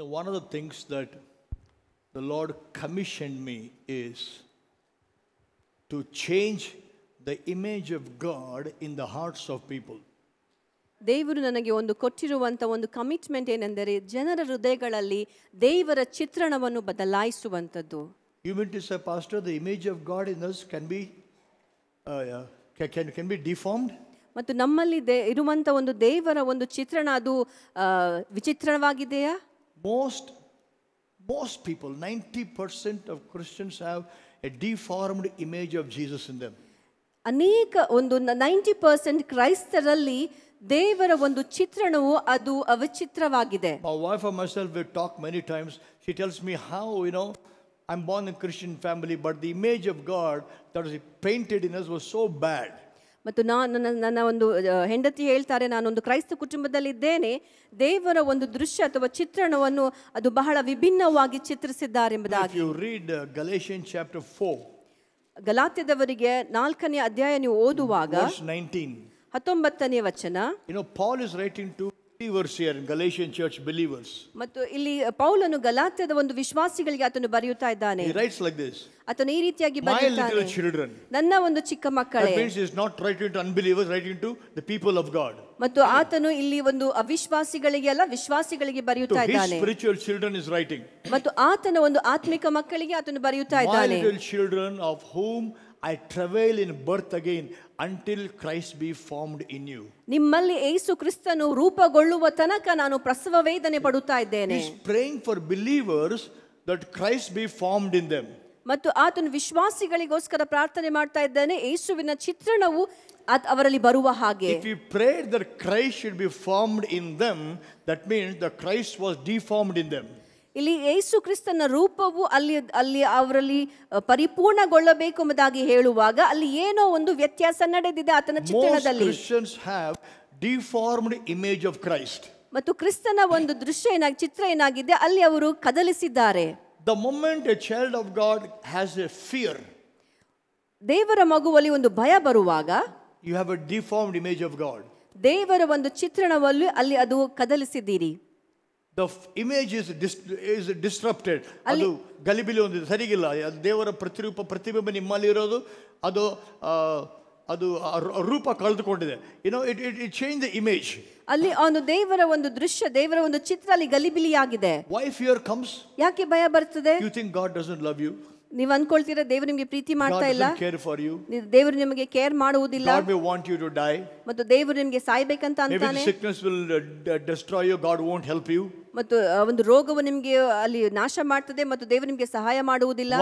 know, one of the things that the Lord commissioned me is to change the image of God in the hearts of people. ದೇವರು ನನಗೆ ಒಂದು ಕೊಟ್ಟಿರುವಂಥ ಒಂದು commitment ಏನೆಂದರೆ ಜನರ ಹೃದಯಗಳಲ್ಲಿ ದೇವರ ಚಿತ್ರಣವನ್ನು ಬದಲಾಯಿಸುವಂಥದ್ದು Human is a pastor, the image of God in us can be, uh, yeah, can, can be deformed. ಮತ್ತು ನಮ್ಮಲ್ಲಿ ದೇ ಇರುವಂಥ ಒಂದು ದೇವರ ಒಂದು ಚಿತ್ರಣ ಅದು ವಿಚಿತ್ರವಾಗಿದೆಯಾ most most people 90% of christians have a deformed image of jesus in them ಅನೇಕ ಒಂದು ನೈಂಟಿ ಪರ್ಸೆಂಟ್ ಕ್ರೈಸ್ತರಲ್ಲಿ ದೇವರ ಒಂದು ಚಿತ್ರಣವು ಅದು ಅವಿಚಿತ್ರವಾಗಿದೆ My wife and myself we talk many times. She tells me how you know I'm born in Christian family, but the image of God that was painted in us was so bad. ಮತ್ತು ನಾನು ನನ್ನ ನನ್ನ ಒಂದು ಹೆಂಡತಿ ಹೇಳ್ತಾರೆ ನಾನೊಂದು ಕ್ರೈಸ್ತ ಕುಟುಂಬದಲ್ಲಿದ್ದೇನೆ ದೇವರ ಒಂದು ದೃಶ್ಯ ಅಥವಾ ಚಿತ್ರಣವನ್ನು ಅದು ಬಹಳ ವಿಭಿನ್ನವಾಗಿ ಚಿತ್ರಿಸಿದ್ದಾರೆ uh, ಗಲಾತ್ಯದವರಿಗೆ ನಾಲ್ಕನೇ ಅಧ್ಯಾಯ ನೀವು ಓದುವಾಗ ಹತ್ತೊಂಬತ್ತನೇ ವಚನ Paul is writing to believers here Galatian church believers ಮತ್ತು ಇಲ್ಲಿ ಪೌಲನು ಗಲಾತ್ಯದ ಒಂದು ವಿಶ್ವಾಸಿಗಳಿಗೆ ಆತನು ಬರೆಯುತ್ತಾ ಇದ್ದಾನೆ he writes like this ಆತನು ಈ ರೀತಿಯಾಗಿ ಬರೆಯುತ್ತಾನೆ children ನನ್ನ ಒಂದು ಚಿಕ್ಕ ಮಕ್ಕಳೇ that means is not writing to unbelievers writing to the people of god ಮತ್ತು ಆತನು ಇಲ್ಲಿ ಒಂದು ಅವಿಶ್ವಾಸಿಗಳಿಗೆ ಅಲ್ಲ ವಿಶ್ವಾಸಿಗಳಿಗೆ ಬರೆಯುತ್ತಾ ಇದ್ದಾನೆ spiritual children is writing ಮತ್ತು ಆತನ ಒಂದು ಆತ್ಮಿಕ ಮಕ್ಕಳಿಗೆ ಆತನು ಬರೆಯುತ್ತಾ ಇದ್ದಾನೆ my little children of whom I travail in birth again until Christ be formed in you ನಿಮ್ಮಲ್ಲಿ ಏಸು ಕ್ರಿಸ್ತನು ರೂಪಗೊಳ್ಳುವ ತನಕ ನಾನು ಪ್ರಸವ ವೇದನೆ ಪಡುತ್ತಾ ಇದ್ದೇನೆ praying for believers that Christ be formed in them ಮತ್ತು ಆತನ ವಿಶ್ವಾಸಿಗಳಿಗೋಸ್ಕರ ಪ್ರಾರ್ಥನೆ ಮಾಡ್ತಾ ಇದ್ದಾನೆ ಯೇಸುವಿನ ಚಿತ್ರಣವು ಅವರಲ್ಲಿ ಬರುವ ಹಾಗೆ if you prayed that Christ should be formed in them that means the Christ was deformed in them ಇಲ್ಲಿ ಯೇಸು ಕ್ರಿಸ್ತನ ರೂಪವು ಅಲ್ಲಿ ಅಲ್ಲಿ ಅವರಲ್ಲಿ ಪರಿಪೂರ್ಣಗೊಳ್ಳಬೇಕು ಎಂಬುದಾಗಿ ಹೇಳುವಾಗ ಅಲ್ಲಿ ಏನೋ ಒಂದು ವ್ಯತ್ಯಾಸ ನಡೆದಿದೆ ಆತನ ಚಿತ್ರಣದಲ್ಲಿ ಡಿಫಾರ್ಮ್ಡ್ ಇಮೇಜ್ ಆಫ್ ಕ್ರೈಸ್ಟ್ ಮತ್ತು ಕ್ರಿಸ್ತನ ಒಂದು ದೃಶ್ಯ ಏನಾಗಿ ಚಿತ್ರ ಏನಾಗಿದೆ ಅಲ್ಲಿ ಅವರು ಕದಲಿಸಿದ್ದಾರೆ the moment a child of God has a fear ದೇವರ ಮಗುವಲ್ಲಿ ಒಂದು ಭಯ ಬರುವಾಗ you have a deformed image of God ದೇವರ ಒಂದು ಚಿತ್ರಣವಲ್ಲಿ ಅಲ್ಲಿ ಅದು ಕದಲಿಸಿದ್ದೀರಿ the image is dis is disrupted ಅದು ಗಲಿಬಿಲಿ ಹೊಂದಿದೆ ಸರಿಗಿಲ್ಲ ದೇವರ ಪ್ರತಿರೂಪ ಪ್ರತಿಬಿಂಬ ನಿಮ್ಮಲ್ಲಿ ಇರೋದು ಅದು ಅದು ರೂಪ ಕಳೆದುಕೊಂಡಿದೆ you know it it it change the image ಅಲ್ಲಿ ಅವನು ದೇವರ ಒಂದು ದೃಶ್ಯ ದೇವರ ಒಂದು ಚಿತ್ರ ಅಲ್ಲಿ ಗಲಿಬಿಲಿಯಾಗಿದೆ ವೈಫ್ ಯುವರ್ ಕಮ್ಸ್ ಯಾಕೆ ಭಯ ಬರ್ತದೆ you think God doesn't love you ನೀವು ಅನ್ಕೊಳ್ತೀರಾ ದೇವರು ನಿಮಗೆ ಪ್ರೀತಿ ಮಾಡ್ತಾ ಇಲ್ಲ ದೇವರು ನಿಮಗೆ ಕೇರ್ ಮಾಡುವುದಿಲ್ಲ ಮತ್ತು ದೇವರು ನಿಮಗೆ ಸಾಯಬೇಕಂತ sickness will you God won't help you ಮತ್ತು ಒಂದು ರೋಗವು ನಿಮಗೆ ಅಲ್ಲಿ ನಾಶ ಮಾಡ್ತದೆ ಮತ್ತು ದೇವರು ನಿಮಗೆ ಸಹಾಯ ಮಾಡುವುದಿಲ್ಲ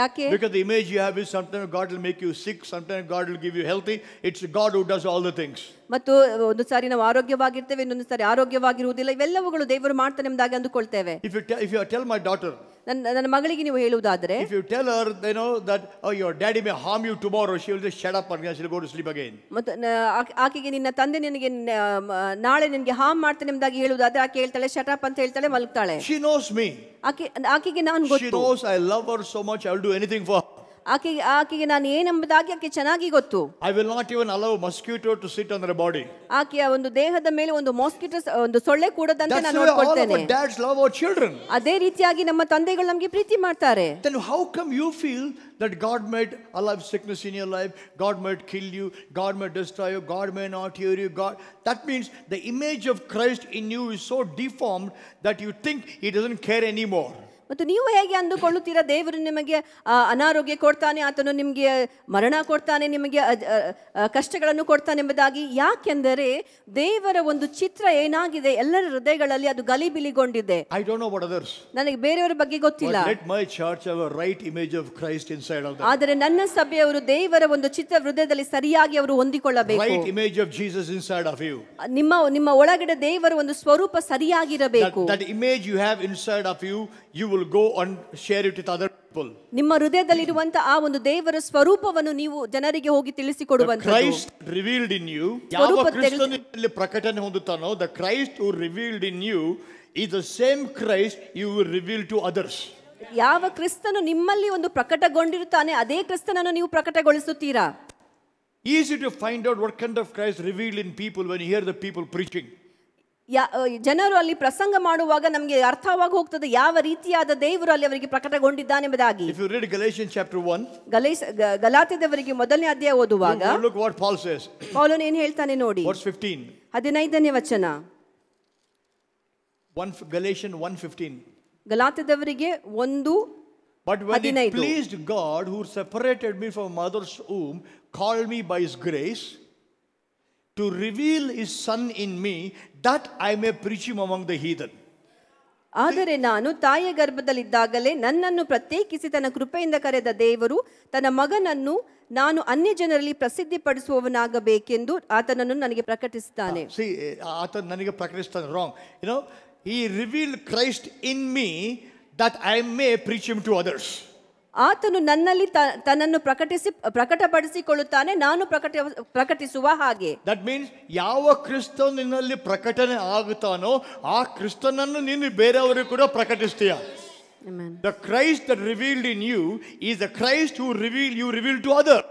ಯಾಕೆ because the image you have is some time God will make you sick some time God will give you healthy it's God who does all the things ಮತ್ತು ಒಂದು ಸಾರಿ ನಾವು ಆರೋಗ್ಯವಾಗಿರ್ತೇವೆ ಇನ್ನೊಂದು ಸಾರಿ ಆರೋಗ್ಯವಾಗಿರುವುದಿಲ್ಲ ಇವೆಲ್ಲವುಗಳು ದೇವರು ಮಾಡ್ತಾರೆ ನಿಮ್ದಾಗಿ ಅಂದುಕೊಳ್ತೇವೆ if you if you tell my daughter ನನ್ನ ನನ್ನ ಮಗಳಿಗೆ ನೀವು ಹೇಳುವುದಾದರೆ If you tell her, you know, that, oh, your daddy may harm you tomorrow, she will just shut up and she'll go to sleep again. ಮತ್ತು ನ- ಆಕೆಗೆ ನಿನ್ನ ತಂದೆ ನಿನಗೆ ನಾಳೆ ನಿನಗೆ ಹಾರ್ಮ್ ಮಾಡ್ತಾನೆ ಎಂಬುದಾಗಿ ಹೇಳುವುದಾದ್ರೆ ಆಕೆ ಹೇಳ್ತಾಳೆ ಶಟ್ ಅಪ್ ಅಂತ ಹೇಳ್ತಾಳೆ ಮಲಗ್ತಾಳೆ She knows me. ಆಕೆ ಆಕೆಗೆ ನಾನು She she knows I love her so much, I do anything for her. ಆಕೆಗೆ ಆಕೆಗೆ ನಾನು ಏನೆಂಬುದಾಗಿ ಆಕೆ ಚೆನ್ನಾಗಿ ಗೊತ್ತು I will not even allow mosquito to sit on their body ಆಕೆಯ ಒಂದು ದೇಹದ ಮೇಲೆ ಒಂದು ಮಾಸ್ಕಿಟೋ ಒಂದು ಸೊಳ್ಳೆ ಕೂಡದಂತೆ ನಾನು ನೋಡ್ಕೊಳ್ತೇನೆ ಡ್ಯಾಡ್ಸ್ ಲವ್ ಅವರ್ ಚಿಲ್ಡ್ರನ್ ಅದೇ ರೀತಿಯಾಗಿ ನಮ್ಮ ತಂದೆಗಳು ನಮಗೆ ಪ್ರೀತಿ ಮಾಡ್ತಾರೆ then how come you feel that God made alive sickness in your life God made kill you God made destroy you God may not hear you God that means the image of Christ in you is so deformed that you think it doesn't care any more ಮತ್ತು ನೀವು ಹೇಗೆ ಅಂದುಕೊಳ್ಳುತ್ತೀರಾ ದೇವರು ನಿಮಗೆ ಅನಾರೋಗ್ಯ ಕೊಡ್ತಾನೆ ಆತನು ನಿಮಗೆ ಮರಣ ಕೊಡ್ತಾನೆ ನಿಮಗೆ ಕಷ್ಟಗಳನ್ನು ಕೊಡ್ತಾನೆ ಎಂಬುದಾಗಿ ಯಾಕೆಂದರೆ ದೇವರ ಒಂದು ಚಿತ್ರ ಏನಾಗಿದೆ ಎಲ್ಲರ ಹೃದಯಗಳಲ್ಲಿ ಅದು ಗಲಿಬಿಲಿಗೊಂಡಿದೆ ಐ ಡೋಂಟ್ ನನಗೆ ಬೇರೆಯವರ ಬಗ್ಗೆ ಗೊತ್ತಿಲ್ಲ ಆಫ್ ಆದರೆ ನನ್ನ ಸಭೆಯವರು ದೇವರ ಒಂದು ಚಿತ್ರ ಹೃದಯದಲ್ಲಿ ಸರಿಯಾಗಿ ಅವರು ಹೊಂದಿಕೊಳ್ಳಬೇಕು image of Jesus inside of you ನಿಮ್ಮ ನಿಮ್ಮ ಒಳಗಡೆ ದೇವರ ಒಂದು ಸ್ವರೂಪ ಸರಿಯಾಗಿರಬೇಕು that image you have inside of you you will go and share it with other people. ನಿಮ್ಮ ಹೃದಯದಲ್ಲಿರುವಂತ ಆ ಒಂದು ದೇವರ ಸ್ವರೂಪವನ್ನು ನೀವು ಜನರಿಗೆ ಹೋಗಿ ತಿಳಿಸಿಕೊಡುವಂತ Christ revealed in you ಯಾವ ಕ್ರಿಸ್ತನಲ್ಲಿ ಪ್ರಕಟಣೆ ಹೊಂದುತ್ತಾನೋ the Christ who revealed in you is the same Christ you will reveal to others. ಯಾವ ಕ್ರಿಸ್ತನು ನಿಮ್ಮಲ್ಲಿ ಒಂದು ಪ್ರಕಟಗೊಂಡಿರುತ್ತಾನೆ ಅದೇ ಕ್ರಿಸ್ತನನ್ನು ನೀವು ಪ್ರಕಟಗೊಳಿಸುತ್ತೀರಾ Easy to find out what kind of Christ revealed in people when you hear the people preaching. ಯಾ ಜನರು ಅಲ್ಲಿ ಪ್ರಸಂಗ ಮಾಡುವಾಗ ನಮಗೆ ಅರ್ಥವಾಗಿ ಹೋಗ್ತದೆ ಯಾವ ರೀತಿಯಾದ ದೇವರು ಅಲ್ಲಿ ಅವರಿಗೆ ಪ್ರಕಟಗೊಂಡಿದ್ದಾನೆಂಬುದಾಗಿ If you read Galatians chapter 1 ಗಲೇಸ್ ಗಲಾತ್ಯದವರಿಗೆ ಮೊದಲನೇ ಅಧ್ಯಾಯ ಓದುವಾಗ look what Paul says ಪೌಲನು ಏನು ಹೇಳ್ತಾನೆ ನೋಡಿ verse 15 15ನೇ ವಚನ 1 Galatians 1:15 ಗಲಾತ್ಯದವರಿಗೆ 1 But when it pleased God who separated me from mother's womb called me by his grace to reveal his son in me that I may preach him among the heathen. ಆದರೆ ನಾನು ತಾಯಿಯ ಗರ್ಭದಲ್ಲಿದ್ದಾಗಲೇ ನನ್ನನ್ನು ಪ್ರತ್ಯೇಕಿಸಿ ತನ್ನ ಕೃಪೆಯಿಂದ ಕರೆದ ದೇವರು ತನ್ನ ಮಗನನ್ನು ನಾನು ಅನ್ಯ ಜನರಲ್ಲಿ ಪ್ರಸಿದ್ಧಿಪಡಿಸುವವನಾಗಬೇಕೆಂದು ಆತನನ್ನು ನನಗೆ ಪ್ರಕಟಿಸುತ್ತಾನೆ ah, ಆತ ನನಗೆ ಪ್ರಕಟಿಸ್ತಾನೆ ರಾಂಗ್ ಯುನೋ ಈ reveal Christ in me that I may preach to others ಆತನು ನನ್ನಲ್ಲಿ ತನ್ನನ್ನು ಪ್ರಕಟಿಸಿ ಪ್ರಕಟಪಡಿಸಿಕೊಳ್ಳುತ್ತಾನೆ ನಾನು ಪ್ರಕಟ ಪ್ರಕಟಿಸುವ ಹಾಗೆ ದಟ್ ಮೀನ್ಸ್ ಯಾವ ಕ್ರಿಸ್ತ ನಿನ್ನಲ್ಲಿ ಪ್ರಕಟಣೆ ಆಗುತ್ತಾನೋ ಆ ಕ್ರಿಸ್ತನನ್ನು ನೀನು ಬೇರೆಯವರಿಗೆ ಕೂಡ ಪ್ರಕಟಿಸ್ತೀಯ the Christ that revealed in you is the Christ who reveal you reveal to other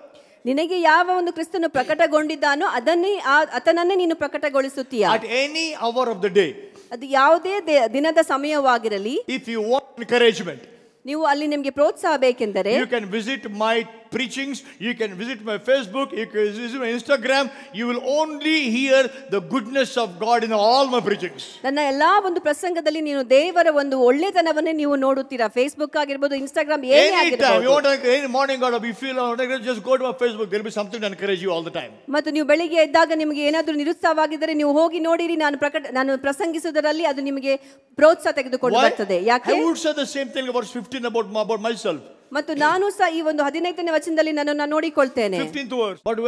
ನಿನಗೆ ಯಾವ ಒಂದು ಕ್ರಿಸ್ತನು ಪ್ರಕಟಗೊಂಡಿದ್ದಾನೋ ಅದನ್ನೇ ಆತನನ್ನೇ ನೀನು ಪ್ರಕಟಗೊಳಿಸುತ್ತೀಯ at any hour of the day ಅದು ಯಾವುದೇ ದಿನದ ಸಮಯವಾಗಿರಲಿ ಇಫ್ ಯು ವಾಂಟ್ ಎನ್ಕರೇಜ್ಮೆಂಟ್ ನೀವು ಅಲ್ಲಿ ನಿಮಗೆ ಪ್ರೋತ್ಸಾಹ ಬೇಕೆಂದರೆ you can visit my preachings you can visit my Facebook you can visit my Instagram you will only hear the goodness of god in all my preachings ನನ್ನ ಎಲ್ಲಾ ಒಂದು ಪ್ರಸಂಗದಲ್ಲಿ ನೀನು ದೇವರ ಒಂದು ಒಳ್ಳೆತನವನ್ನೇ ನೀವು ನೋಡುತ್ತೀರಾ ಫೇಸ್ಬುಕ್ ಆಗಿರ್ಬೋದು ಇನ್ಸ್ಟಾಗ್ರಾಮ್ ಏನೇ ಆಗಿರ್ಬೋದು morning God you feel just go to Facebook there be something to encourage you all the time ಮತ್ತು ನೀವು ಬೆಳಿಗ್ಗೆ ಎದ್ದಾಗ ನಿಮಗೆ ಏನಾದರೂ ನಿರುತ್ಸಾಹವಾಗಿದ್ದರೆ ನೀವು ಹೋಗಿ ನೋಡಿರಿ ನಾನು ಪ್ರಕಟ ನಾನು ಪ್ರಸಂಗಿಸುವುದರಲ್ಲಿ ಅದು ನಿಮಗೆ ಪ್ರೋತ್ಸಾಹ ತೆಗೆದುಕೊಂಡು ಬರ್ತದೆ ಯಾಕೆ I would say the same thing about about, myself. but when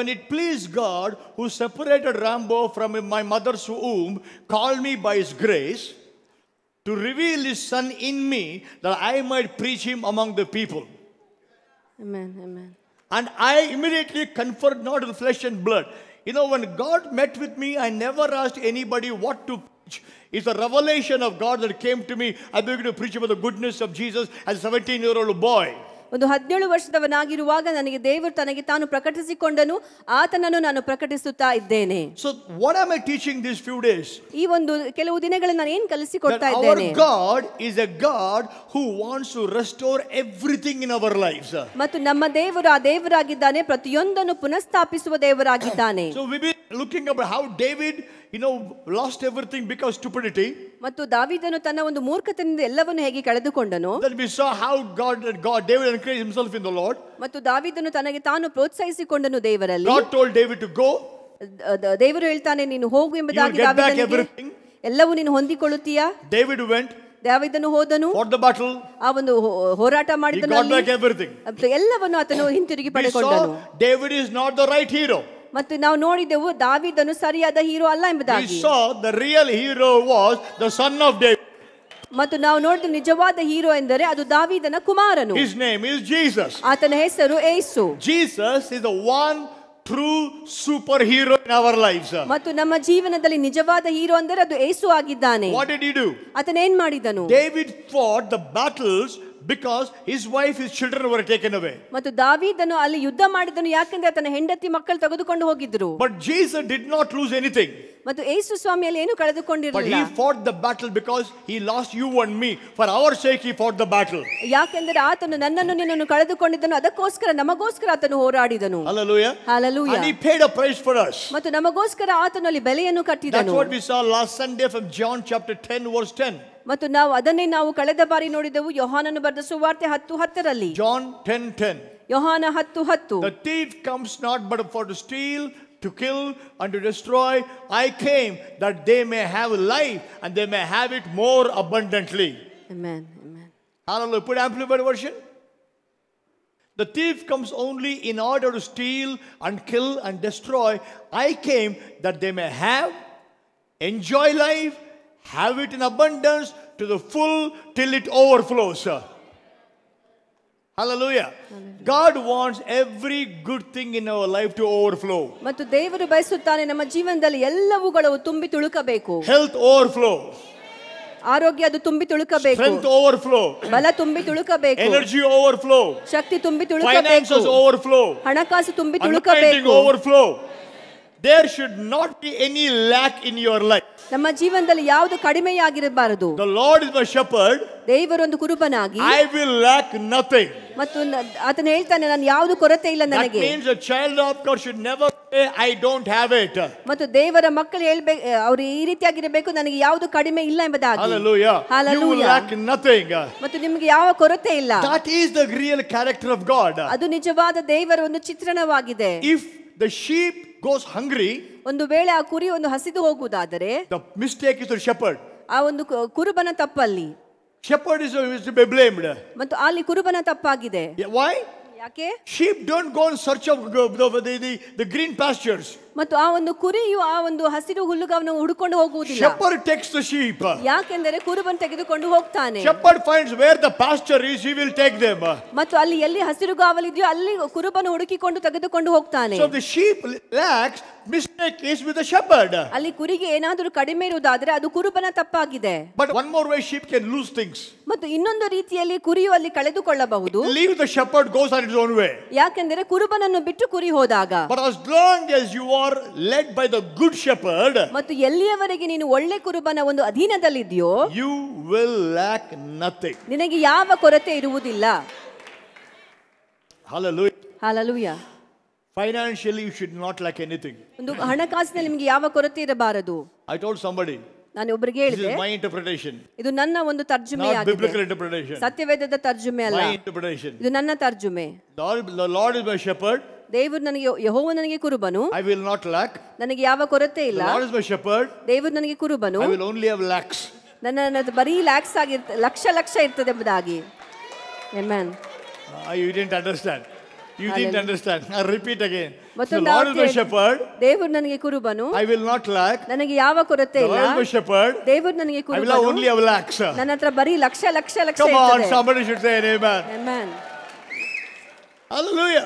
it pleased god who separated rambo from my mother's womb called me by his grace to reveal his son in me that i might preach him among the people amen amen and i immediately conferred not on flesh and blood you know, when God met with me, I never asked anybody what to preach. It's a revelation of God that came to me. I began to preach about the goodness of Jesus as a 17 year old boy. ಒಂದು ಹದಿನೇಳು ವರ್ಷದವನಾಗಿರುವಾಗ ನನಗೆ ದೇವರು ತನಗೆ ತಾನು ಪ್ರಕಟಿಸಿಕೊಂಡನು ಆತನನ್ನು ನಾನು ಪ್ರಕಟಿಸುತ್ತಾ ಇದ್ದೇನೆ so what am I teaching this few days ಈ ಒಂದು ಕೆಲವು ದಿನಗಳಲ್ಲಿ ನಾನು ಏನು ಕಲಿಸಿಕೊಡ್ತಾ ಇದ್ದೇನೆ God is a God who wants to restore everything in our life ಮತ್ತು ನಮ್ಮ ದೇವರು ಆ ದೇವರಾಗಿದ್ದಾನೆ ಪ್ರತಿಯೊಂದನ್ನು ಪುನಃಸ್ಥಾಪಿಸುವ ದೇವರಾಗಿದ್ದಾನೆ so we be looking about how David you know lost everything because stupidity ಮತ್ತು ದಾವಿದನು ತನ್ನ ಒಂದು ಮೂರ್ಖತನದಿಂದ ಎಲ್ಲವನ್ನು ಹೇಗೆ ಕಳೆದುಕೊಂಡನು ಮತ್ತು ದಾವಿದನು ತನಗೆ ತಾನು ಪ್ರೋತ್ಸಾಹಿಸಿಕೊಂಡನು ದೇವರಲ್ಲಿ ದೇವರು ಹೇಳ್ತಾನೆ ನೀನು ಹೋಗು ಎಂಬುದಾಗಿ ಎಲ್ಲವೂ ನೀನು ಹೊಂದಿಕೊಳ್ಳುತ್ತೀಯಾ ಡೇವಿಡ್ ವೆಂಟ್ ದಾವಿದನು ಹೋದನು ಆ ಒಂದು ಹೋರಾಟ ಮಾಡಿದನು ಎಲ್ಲವನ್ನು ಆತನು ಹಿಂತಿರುಗಿ ಪಡೆದುಕೊಂಡನು David is not the right hero ಮತ್ತು ನಾವು ನೋಡಿದೆವು ದಾವಿದನು ಸರಿಯಾದ ಹೀರೋ ಅಲ್ಲ ಎಂಬುದಾಗಿ We saw the real hero was the son of David. ಮತ್ತು ನಾವು ನೋಡಿದ ನಿಜವಾದ ಹೀರೋ ಎಂದರೆ ಅದು ದಾವಿದನ ಕುಮಾರನು His name is Jesus. ಆತನ ಹೆಸರು ಏಸು Jesus is the one true superhero in our lives. ಮತ್ತು ನಮ್ಮ ಜೀವನದಲ್ಲಿ ನಿಜವಾದ ಹೀರೋ ಅಂದರೆ ಅದು ಏಸು ಆಗಿದ್ದಾನೆ What did he do? ಆತನ ಏನ್ ಮಾಡಿದನು David fought the battles because his wife his children were taken away but jesus did not lose anything but he fought the battle because he lost you and me for our sake he fought the battle hallelujah hallelujah and he paid a price for us that's what we saw last sunday from john chapter 10 verse 10 ಮತ್ತು ನಾವು John 10 10. ಯೋಹಾನ ಹತ್ತು ಹತ್ತು The thief comes not but for to steal, to kill, and to destroy. I came that they may have life and they may have it more abundantly. Amen. Amen. Hallelujah. Put amplified version. The thief comes only in order to steal and kill and destroy. I came that they may have, enjoy life, have it in abundance to the full till it overflows. Hallelujah. God wants every good thing in our life to overflow. Health overflow. ಆರೋಗ್ಯ ಅದು ತುಂಬಿ ತುಳುಕಬೇಕು strength overflow ಬಲ ತುಂಬಿ ತುಳುಕಬೇಕು energy overflow ಶಕ್ತಿ ತುಂಬಿ ತುಳುಕಬೇಕು finances overflow ಹಣಕಾಸು beko. ತುಳುಕಬೇಕು overflow. There should not be any lack in your life ನಮ್ಮ ಜೀವನದಲ್ಲಿ ಯಾವುದು ಕಡಿಮೆಯಾಗಿರಬಾರದು the Lord is my shepherd ದೇವರೊಂದು ಕುರುಬನಾಗಿ ಐ ವಿಲ್ ಲ್ಯಾಕ್ ನಥಿಂಗ್ ಮತ್ತು ಅದನ್ನ ಹೇಳ್ತಾನೆ ನಾನು ಯಾವುದು ಕೊರತೆ ಇಲ್ಲ ನನಗೆ means a child of God should never say I don't have it ಮತ್ತು ದೇವರ ಮಕ್ಕಳು ಹೇಳಬೇಕು ಅವರು ಈ ರೀತಿಯಾಗಿರಬೇಕು ನನಗೆ ಯಾವುದು ಕಡಿಮೆ ಇಲ್ಲ ಎಂಬುದಾಗಿ ಹalleluya ಹalleluya ಲ್ಯಾಕ್ ನಥಿಂಗ್ ಮತ್ತು ನಿಮಗೆ ಯಾವ ಕೊರತೆ ಇಲ್ಲ that is the real character of God ಅದು ನಿಜವಾದ ದೇವರ ಒಂದು ಚಿತ್ರಣವಾಗಿದೆ ಇಫ್ the sheep goes hungry ಒಂದು ವೇಳೆ ಆ ಕುರಿ ಒಂದು ಹಸಿದು ಹೋಗುವುದಾದರೆ the mistake is the shepherd ಆ ಒಂದು ಕುರುಬನ ತಪ್ಪಲ್ಲಿ shepherd is to be blamed ಮತ್ತು ಅಲ್ಲಿ ಕುರುಬನ ತಪ್ಪಾಗಿದೆ why ಯಾಕೆ sheep don't go in search of the the, the, the green pastures ಮತ್ತು ಆ ಒಂದು ಕುರಿಯು ಆ ಒಂದು ಹಸಿರು ಹುಲ್ಲುಗಾವನ್ನು ಹುಡುಕೊಂಡು ಹೋಗುವುದಿಲ್ಲ ಶೆಪರ್ ಟೇಕ್ಸ್ ದಿ ಶೀಪ್ ಯಾಕೆಂದರೆ ಕುರುಬನ್ ತೆಗೆದುಕೊಂಡು ಹೋಗತಾನೆ shepherd finds where the pasture is he will take them ಮತ್ತು ಅಲ್ಲಿ ಎಲ್ಲಿ ಹಸಿರು ಗಾವಲಿದೆಯೋ ಅಲ್ಲಿ ಕುರುಬನ ಹುಡುಕಿಕೊಂಡು ತೆಗೆದುಕೊಂಡು ಹೋಗತಾನೆ so the sheep lacks mistake is with the shepherd ಅಲ್ಲಿ ಕುರಿಗೆ ಏನಾದರೂ ಕಡಿಮೆ ಇರುವುದಾದರೆ ಅದು ಕುರುಬನ ತಪ್ಪಾಗಿದೆ but one more way sheep can lose things ಮತ್ತು ಇನ್ನೊಂದು ರೀತಿಯಲ್ಲಿ ಕುರಿಯು ಅಲ್ಲಿ ಕಳೆದುಕೊಳ್ಳಬಹುದು leave the shepherd goes on it's own way ಯಾಕೆಂದರೆ ಕುರುಬನನ್ನು ಬಿಟ್ಟು ಕುರಿ ಹೋದಾಗ but as long as you are are led by the good shepherd ಮತ್ತು ಎಲ್ಲಿಯವರೆಗೆ ನೀನು ಒಳ್ಳೆ ಕುರುಬನ ಒಂದು ಅಧೀನದಲ್ಲಿದೆಯೋ ಯು ವಿಲ್ ಲ್ಯಾಕ್ ನಥಿಂಗ್ ನಿನಗೆ ಯಾವ ಕೊರತೆ ಇರುವುದಿಲ್ಲ hallelujah hallelujah financially you should not lack anything ಒಂದು ಹಣಕಾಸಿನಲ್ಲಿ ನಿಮಗೆ ಯಾವ ಕೊರತೆ ಇರಬಾರದು ಐ ಟೋಲ್ಡ್ ಸಂಬಡಿ ನಾನು ಒಬ್ಬರಿಗೆ ಹೇಳಿದೆ ಮೈ ಇಂಟರ್ಪ್ರಿಟೇಷನ್ ಇದು ನನ್ನ ಒಂದು ತರ್ಜುಮೆ ಬಿಬ್ಲಿಕಲ್ ಇಂಟರ್ಪ್ರಿಟೇಷನ್ ಸತ್ಯವೇದದ ತರ್ಜುಮೆ ಅಲ್ಲ ಇಂಟರ್ಪ್ರಿಟೇಷನ್ ಇದು ನನ್ನ ತರ್ಜುಮೆ ಲಾರ್ಡ್ ಇಸ್ ಮೈ ಶೆಪರ್ಡ್ ದೇವರು ನನಗೆ ಯಹೋವ ನನಗೆ ಕುರುಬನು ಐ ವಿಲ್ ನಾಟ್ ಲ್ಯಾಕ್ ನನಗೆ ಯಾವ ಕೊರತೆ ಇಲ್ಲ ಲಾರ್ಡ್ ಇಸ್ ಮೈ ಶೆಪರ್ಡ್ ದೇವರು ನನಗೆ ಕುರುಬನು I will only have lacks ನನ್ನ ಬರೀ ಲ್ಯಾಕ್ಸ್ ಆಗಿರ್ತ ಲಕ್ಷ ಲಕ್ಷ ಇರ್ತದೆ ಎಂಬುದಾಗಿ amen you didn't understand you didn't understand I repeat again Lord is my shepherd ದೇವರು ನನಗೆ ಕುರುಬನು ಐ ವಿಲ್ ನಾಟ್ ಲ್ಯಾಕ್ ನನಗೆ ಯಾವ ಕೊರತೆ ಇಲ್ಲ ಲಾರ್ಡ್ ಇಸ್ ಮೈ ಶೆಪರ್ಡ್ ದೇವರು ನನಗೆ ಕುರುಬನು I will only have lacks ನನ್ನ ಹತ್ರ ಬರಿ ಲಕ್ಷ ಲಕ್ಷ ಲಕ್ಷ ಇರ್ತದೆ come on somebody should say amen amen Hallelujah.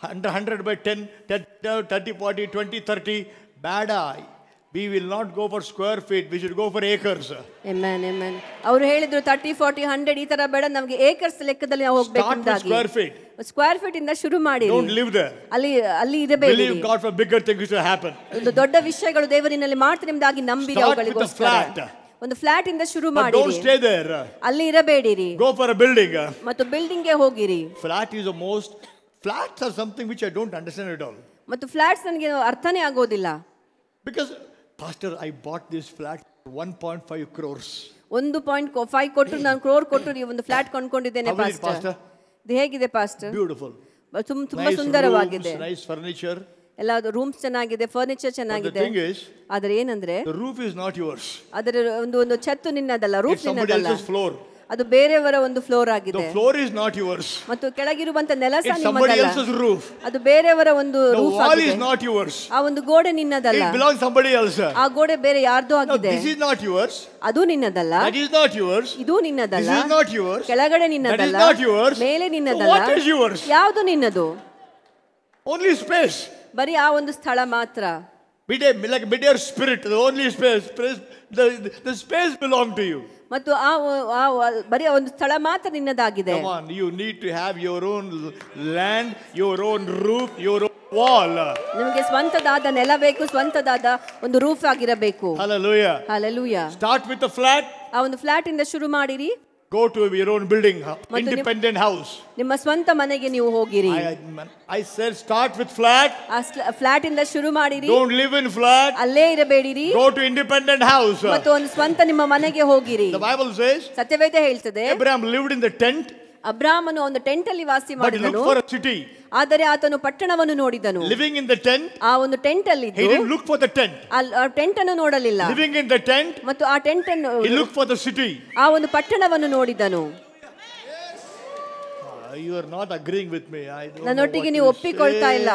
100, 100 by 10, 30, 40, 20, 30. Bad eye. We will not go for square feet we should go for acres amen amen ಅವರು ಹೇಳಿದ್ರು thirty forty hundred ಈ ತರ ಬೇಡ ನಮಗೆ ಏಕರ್ಸ್ ಲೆಕ್ಕದಲ್ಲಿ ನಾವು ಹೋಗಬೇಕು ಸ್ಕ್ವೇರ್ ಫೀಟ್ ಸ್ಕ್ವೇರ್ ಫೀಟ್ ಇಂದ ಶುರು ಮಾಡಿ ಡೋಂಟ್ ಲಿವ್ ದೇರ್ ಅಲ್ಲಿ ಅಲ್ಲಿ ಇರಬೇಕು believe God for bigger things to happen ಒಂದು ದೊಡ್ಡ ವಿಷಯಗಳು ದೇವರಿನಲ್ಲಿ ಮಾಡ್ತಾರೆ ಎಂಬುದಾಗಿ ನಂಬಿರಿ ಅವುಗಳಿಗೋಸ್ಕರ ಒಂದು ಫ್ಲಾಟ್ ಇಂದ ಶುರು ಮಾಡಿ ಡೋಂಟ್ ಸ್ಟೇ ದೇರ್ ಅಲ್ಲಿ ಇರಬೇಡಿರಿ ಗೋ ಫಾರ್ ಅ ಬಿಲ್ಡಿಂಗ್ ಮತ್ತು ಬಿಲ್ಡಿಂಗ್ ಗೆ ಹೋಗಿರಿ flat is a most flats are something which I don't understand it all ಮತ್ತು ಫ್ಲಾಟ್ಸ್ ನನಗೆ ಅರ್ಥನೇ ಆಗೋದಿಲ್ಲ because pastor I bought this flat one point five crores ಒಂದು ಪಾಯಿಂಟ್ ಫೈವ್ ಕೊಟ್ಟು ನಾನು ಕ್ರೋರ್ ಕೊಟ್ಟು ನೀವು ಒಂದು ಫ್ಲಾಟ್ ಕೊಂಡ್ಕೊಂಡಿದ್ದೇನೆ ಪಾಸ್ಟರ್ ಇದು ಹೇಗಿದೆ ಪಾಸ್ಟರ್ ಬ್ಯೂಟಿಫುಲ್ ತುಂಬಾ ಸುಂದರವಾಗಿದೆ ನೈಸ್ ಫರ್ನಿಚರ್ ಎಲ್ಲ ರೂಮ್ಸ್ ಚೆನ್ನಾಗಿದೆ ಫರ್ನಿಚರ್ ಚೆನ್ನಾಗಿದೆ ಆದರೆ ಏನಂದ್ರೆ ರೂಫ್ ಇಸ್ ನಾಟ್ ಯುವರ್ಸ್ ಅದರ ಒಂದು ಒಂದು ಛತ್ತು ನಿನ್ನದಲ್ಲ ರೂಫ್ ನಿನ್ನದಲ್ಲ ಫ್ಲೋರ್ ಅದು ಬೇರೆಯವರ ಒಂದು ಫ್ಲೋರ್ ಆಗಿದೆ ಫ್ಲೋರ್ ಇಸ್ ನಾಟ್ ಯುವರ್ಸ್ ಮತ್ತು ಕೆಳಗಿರುವಂತ ನೆಲ ಸಹ ನಿಮ್ಮದಲ್ಲ ರೂಫ್ ಅದು ಬೇರೆಯವರ ಒಂದು roof wall is not yours ಆ ಒಂದು ಗೋಡೆ ನಿನ್ನದಲ್ಲ ಇಟ್ ಬಿಲಾಂಗ್ ಸಂಬಡಿ ಎಲ್ಸ್ ಆ ಗೋಡೆ ಬೇರೆ ಯಾರ್ದೋ ಆಗಿದೆ ದಿಸ್ ಇಸ್ ನಾಟ್ ಯುವರ್ಸ್ ಅದು ನಿನ್ನದಲ್ಲ ದಟ್ ಇಸ್ ನಾಟ್ ಯುವರ್ಸ್ ಇದು ನಿನ್ನದಲ್ಲ ದಿಸ್ ಇಸ್ ನಾಟ್ ಯುವರ್ಸ್ ಕೆಳಗಡೆ ನಿನ್ನದಲ್ಲ ದಟ್ ಇಸ್ ನಾಟ್ ಯುವರ್ಸ್ ಮೇಲೆ ನಿನ್ನದಲ್ಲ ವಾಟ್ ಇಸ್ ಯುವರ್ಸ್ ಯಾವುದು ನಿನ್ನದು ಓನ್ಲಿ ಸ್ಪೇಸ್ ಬರಿ ಆ ಒಂದು ಸ್ಥಳ ಮಾತ್ರ ಬಿಡೇ air like mid-air only space only space belong to you ಮತ್ತು ಆ ಬರೀ ಒಂದು ಸ್ಥಳ ಮಾತ್ರ ನಿನ್ನದಾಗಿದೆ you need to have your own land your own roof your wall ನಿಮಗೆ ಸ್ವಂತದಾದ ನೆಲ ಬೇಕು ಸ್ವಂತದಾದ ಒಂದು ರೂಫ್ ಆಗಿರಬೇಕು hallelujah hallelujah start with flat ಆ ಒಂದು ಫ್ಲಾಟ್ ಇಂದ ಶುರು ಮಾಡಿರಿ go to your own building independent house ನಿಮ್ಮ ಸ್ವಂತ ಮನೆಗೆ ನೀವು ಹೋಗಿರಿ I sir start with flat flat ಇಂದ ಶುರು ಮಾಡಿರಿ ಡೋಂಟ್ ಲಿವ್ ಇನ್ ಫ್ಲಾಟ್ ಅಲ್ಲೇ ಇರಬೇಡಿರಿ ಗೋ ಟು ಇಂಡಿಪೆಂಡೆಂಟ್ ಹೌಸ್ ಮತ್ತು ಒಂದು ಸ್ವಂತ ನಿಮ್ಮ ಮನೆಗೆ ಹೋಗಿರಿ ದ ಬೈಬಲ್ ಸೇಸ್ ಸತ್ಯವೇದ ಹೇಳ್ತದೆ Abraham lived in the tent ಅಬ್ರಾಮನು ಒಂದು ಟೆಂಟ್ ಅಲ್ಲಿ ವಾಸಿ ಮಾಡಿದನು ಆದರೆ ಆತನು ಪಟ್ಟಣವನ್ನು ನೋಡಿದನು ಲಿವಿಂಗ್ ಇನ್ ದ ಟೆಂಟ್ ಆ ಒಂದು ಟೆಂಟ್ ಅಲ್ಲಿ ಲುಕ್ ಫಾರ್ ದ ಟೆಂಟ್ ಆ ಟೆಂಟ್ ಅನ್ನು ನೋಡಲಿಲ್ಲ ಲಿವಿಂಗ್ ಇನ್ ದ ಟೆಂಟ್ ಮತ್ತು ಆ ಟೆಂಟ್ ಅನ್ನು ಲುಕ್ ಫಾರ್ ದ ಸಿಟಿ ಆ ಒಂದು ಪಟ್ಟಣವನ್ನು ನೋಡಿದನು you are not agreeing with me ನನ್ನೊಟ್ಟಿಗೆ ನೀವು ಒಪ್ಪಿಕೊಳ್ತಾ ಇಲ್ಲ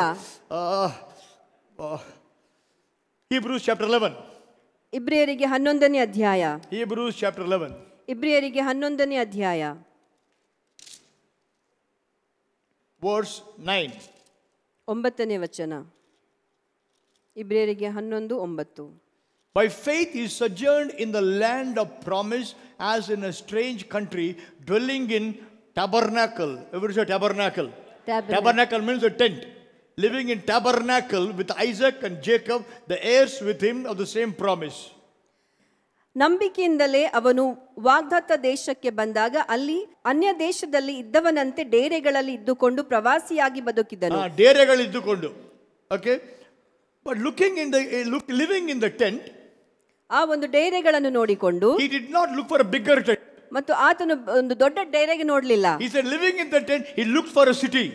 ಹೀಬ್ರೂಸ್ ಚಾಪ್ಟರ್ 11 ಇಬ್ರಿಯರಿಗೆ 11ನೇ ಅಧ್ಯಾಯ ಹೀಬ್ರೂಸ್ ಚಾಪ್ಟರ್ 11 ಇಬ್ರಿಯರಿಗೆ 11ನೇ ಅಧ್ಯಾಯ Verse nine. By faith, he sojourned in the land of promise as in a strange country, dwelling in tabernacle. Everybody say Tabernacle, tabernacle means a tent. Living in tabernacle with Isaac and Jacob, the heirs with him of the same promise. ನಂಬಿಕೆಯಿಂದಲೇ ಅವನು ವಾಗ್ದತ್ತ ದೇಶಕ್ಕೆ ಬಂದಾಗ ಅಲ್ಲಿ ಅನ್ಯ ದೇಶದಲ್ಲಿ ಇದ್ದವನಂತೆ ಡೇರೆಗಳಲ್ಲಿ ಇದ್ದುಕೊಂಡು ಪ್ರವಾಸಿಯಾಗಿ ಬದುಕಿದನು ಡೇರೆಗಳಿದ್ದುಕೊಂಡು okay but looking in the living in the tent ಆ ಒಂದು ಡೇರೆಗಳನ್ನು ನೋಡಿಕೊಂಡು he did not look for bigger tent ಮತ್ತು ಆತನು ಒಂದು ದೊಡ್ಡ ಡೇರೆಗೆ ನೋಡಲಿಲ್ಲ He said, living in the tent he looked for a city.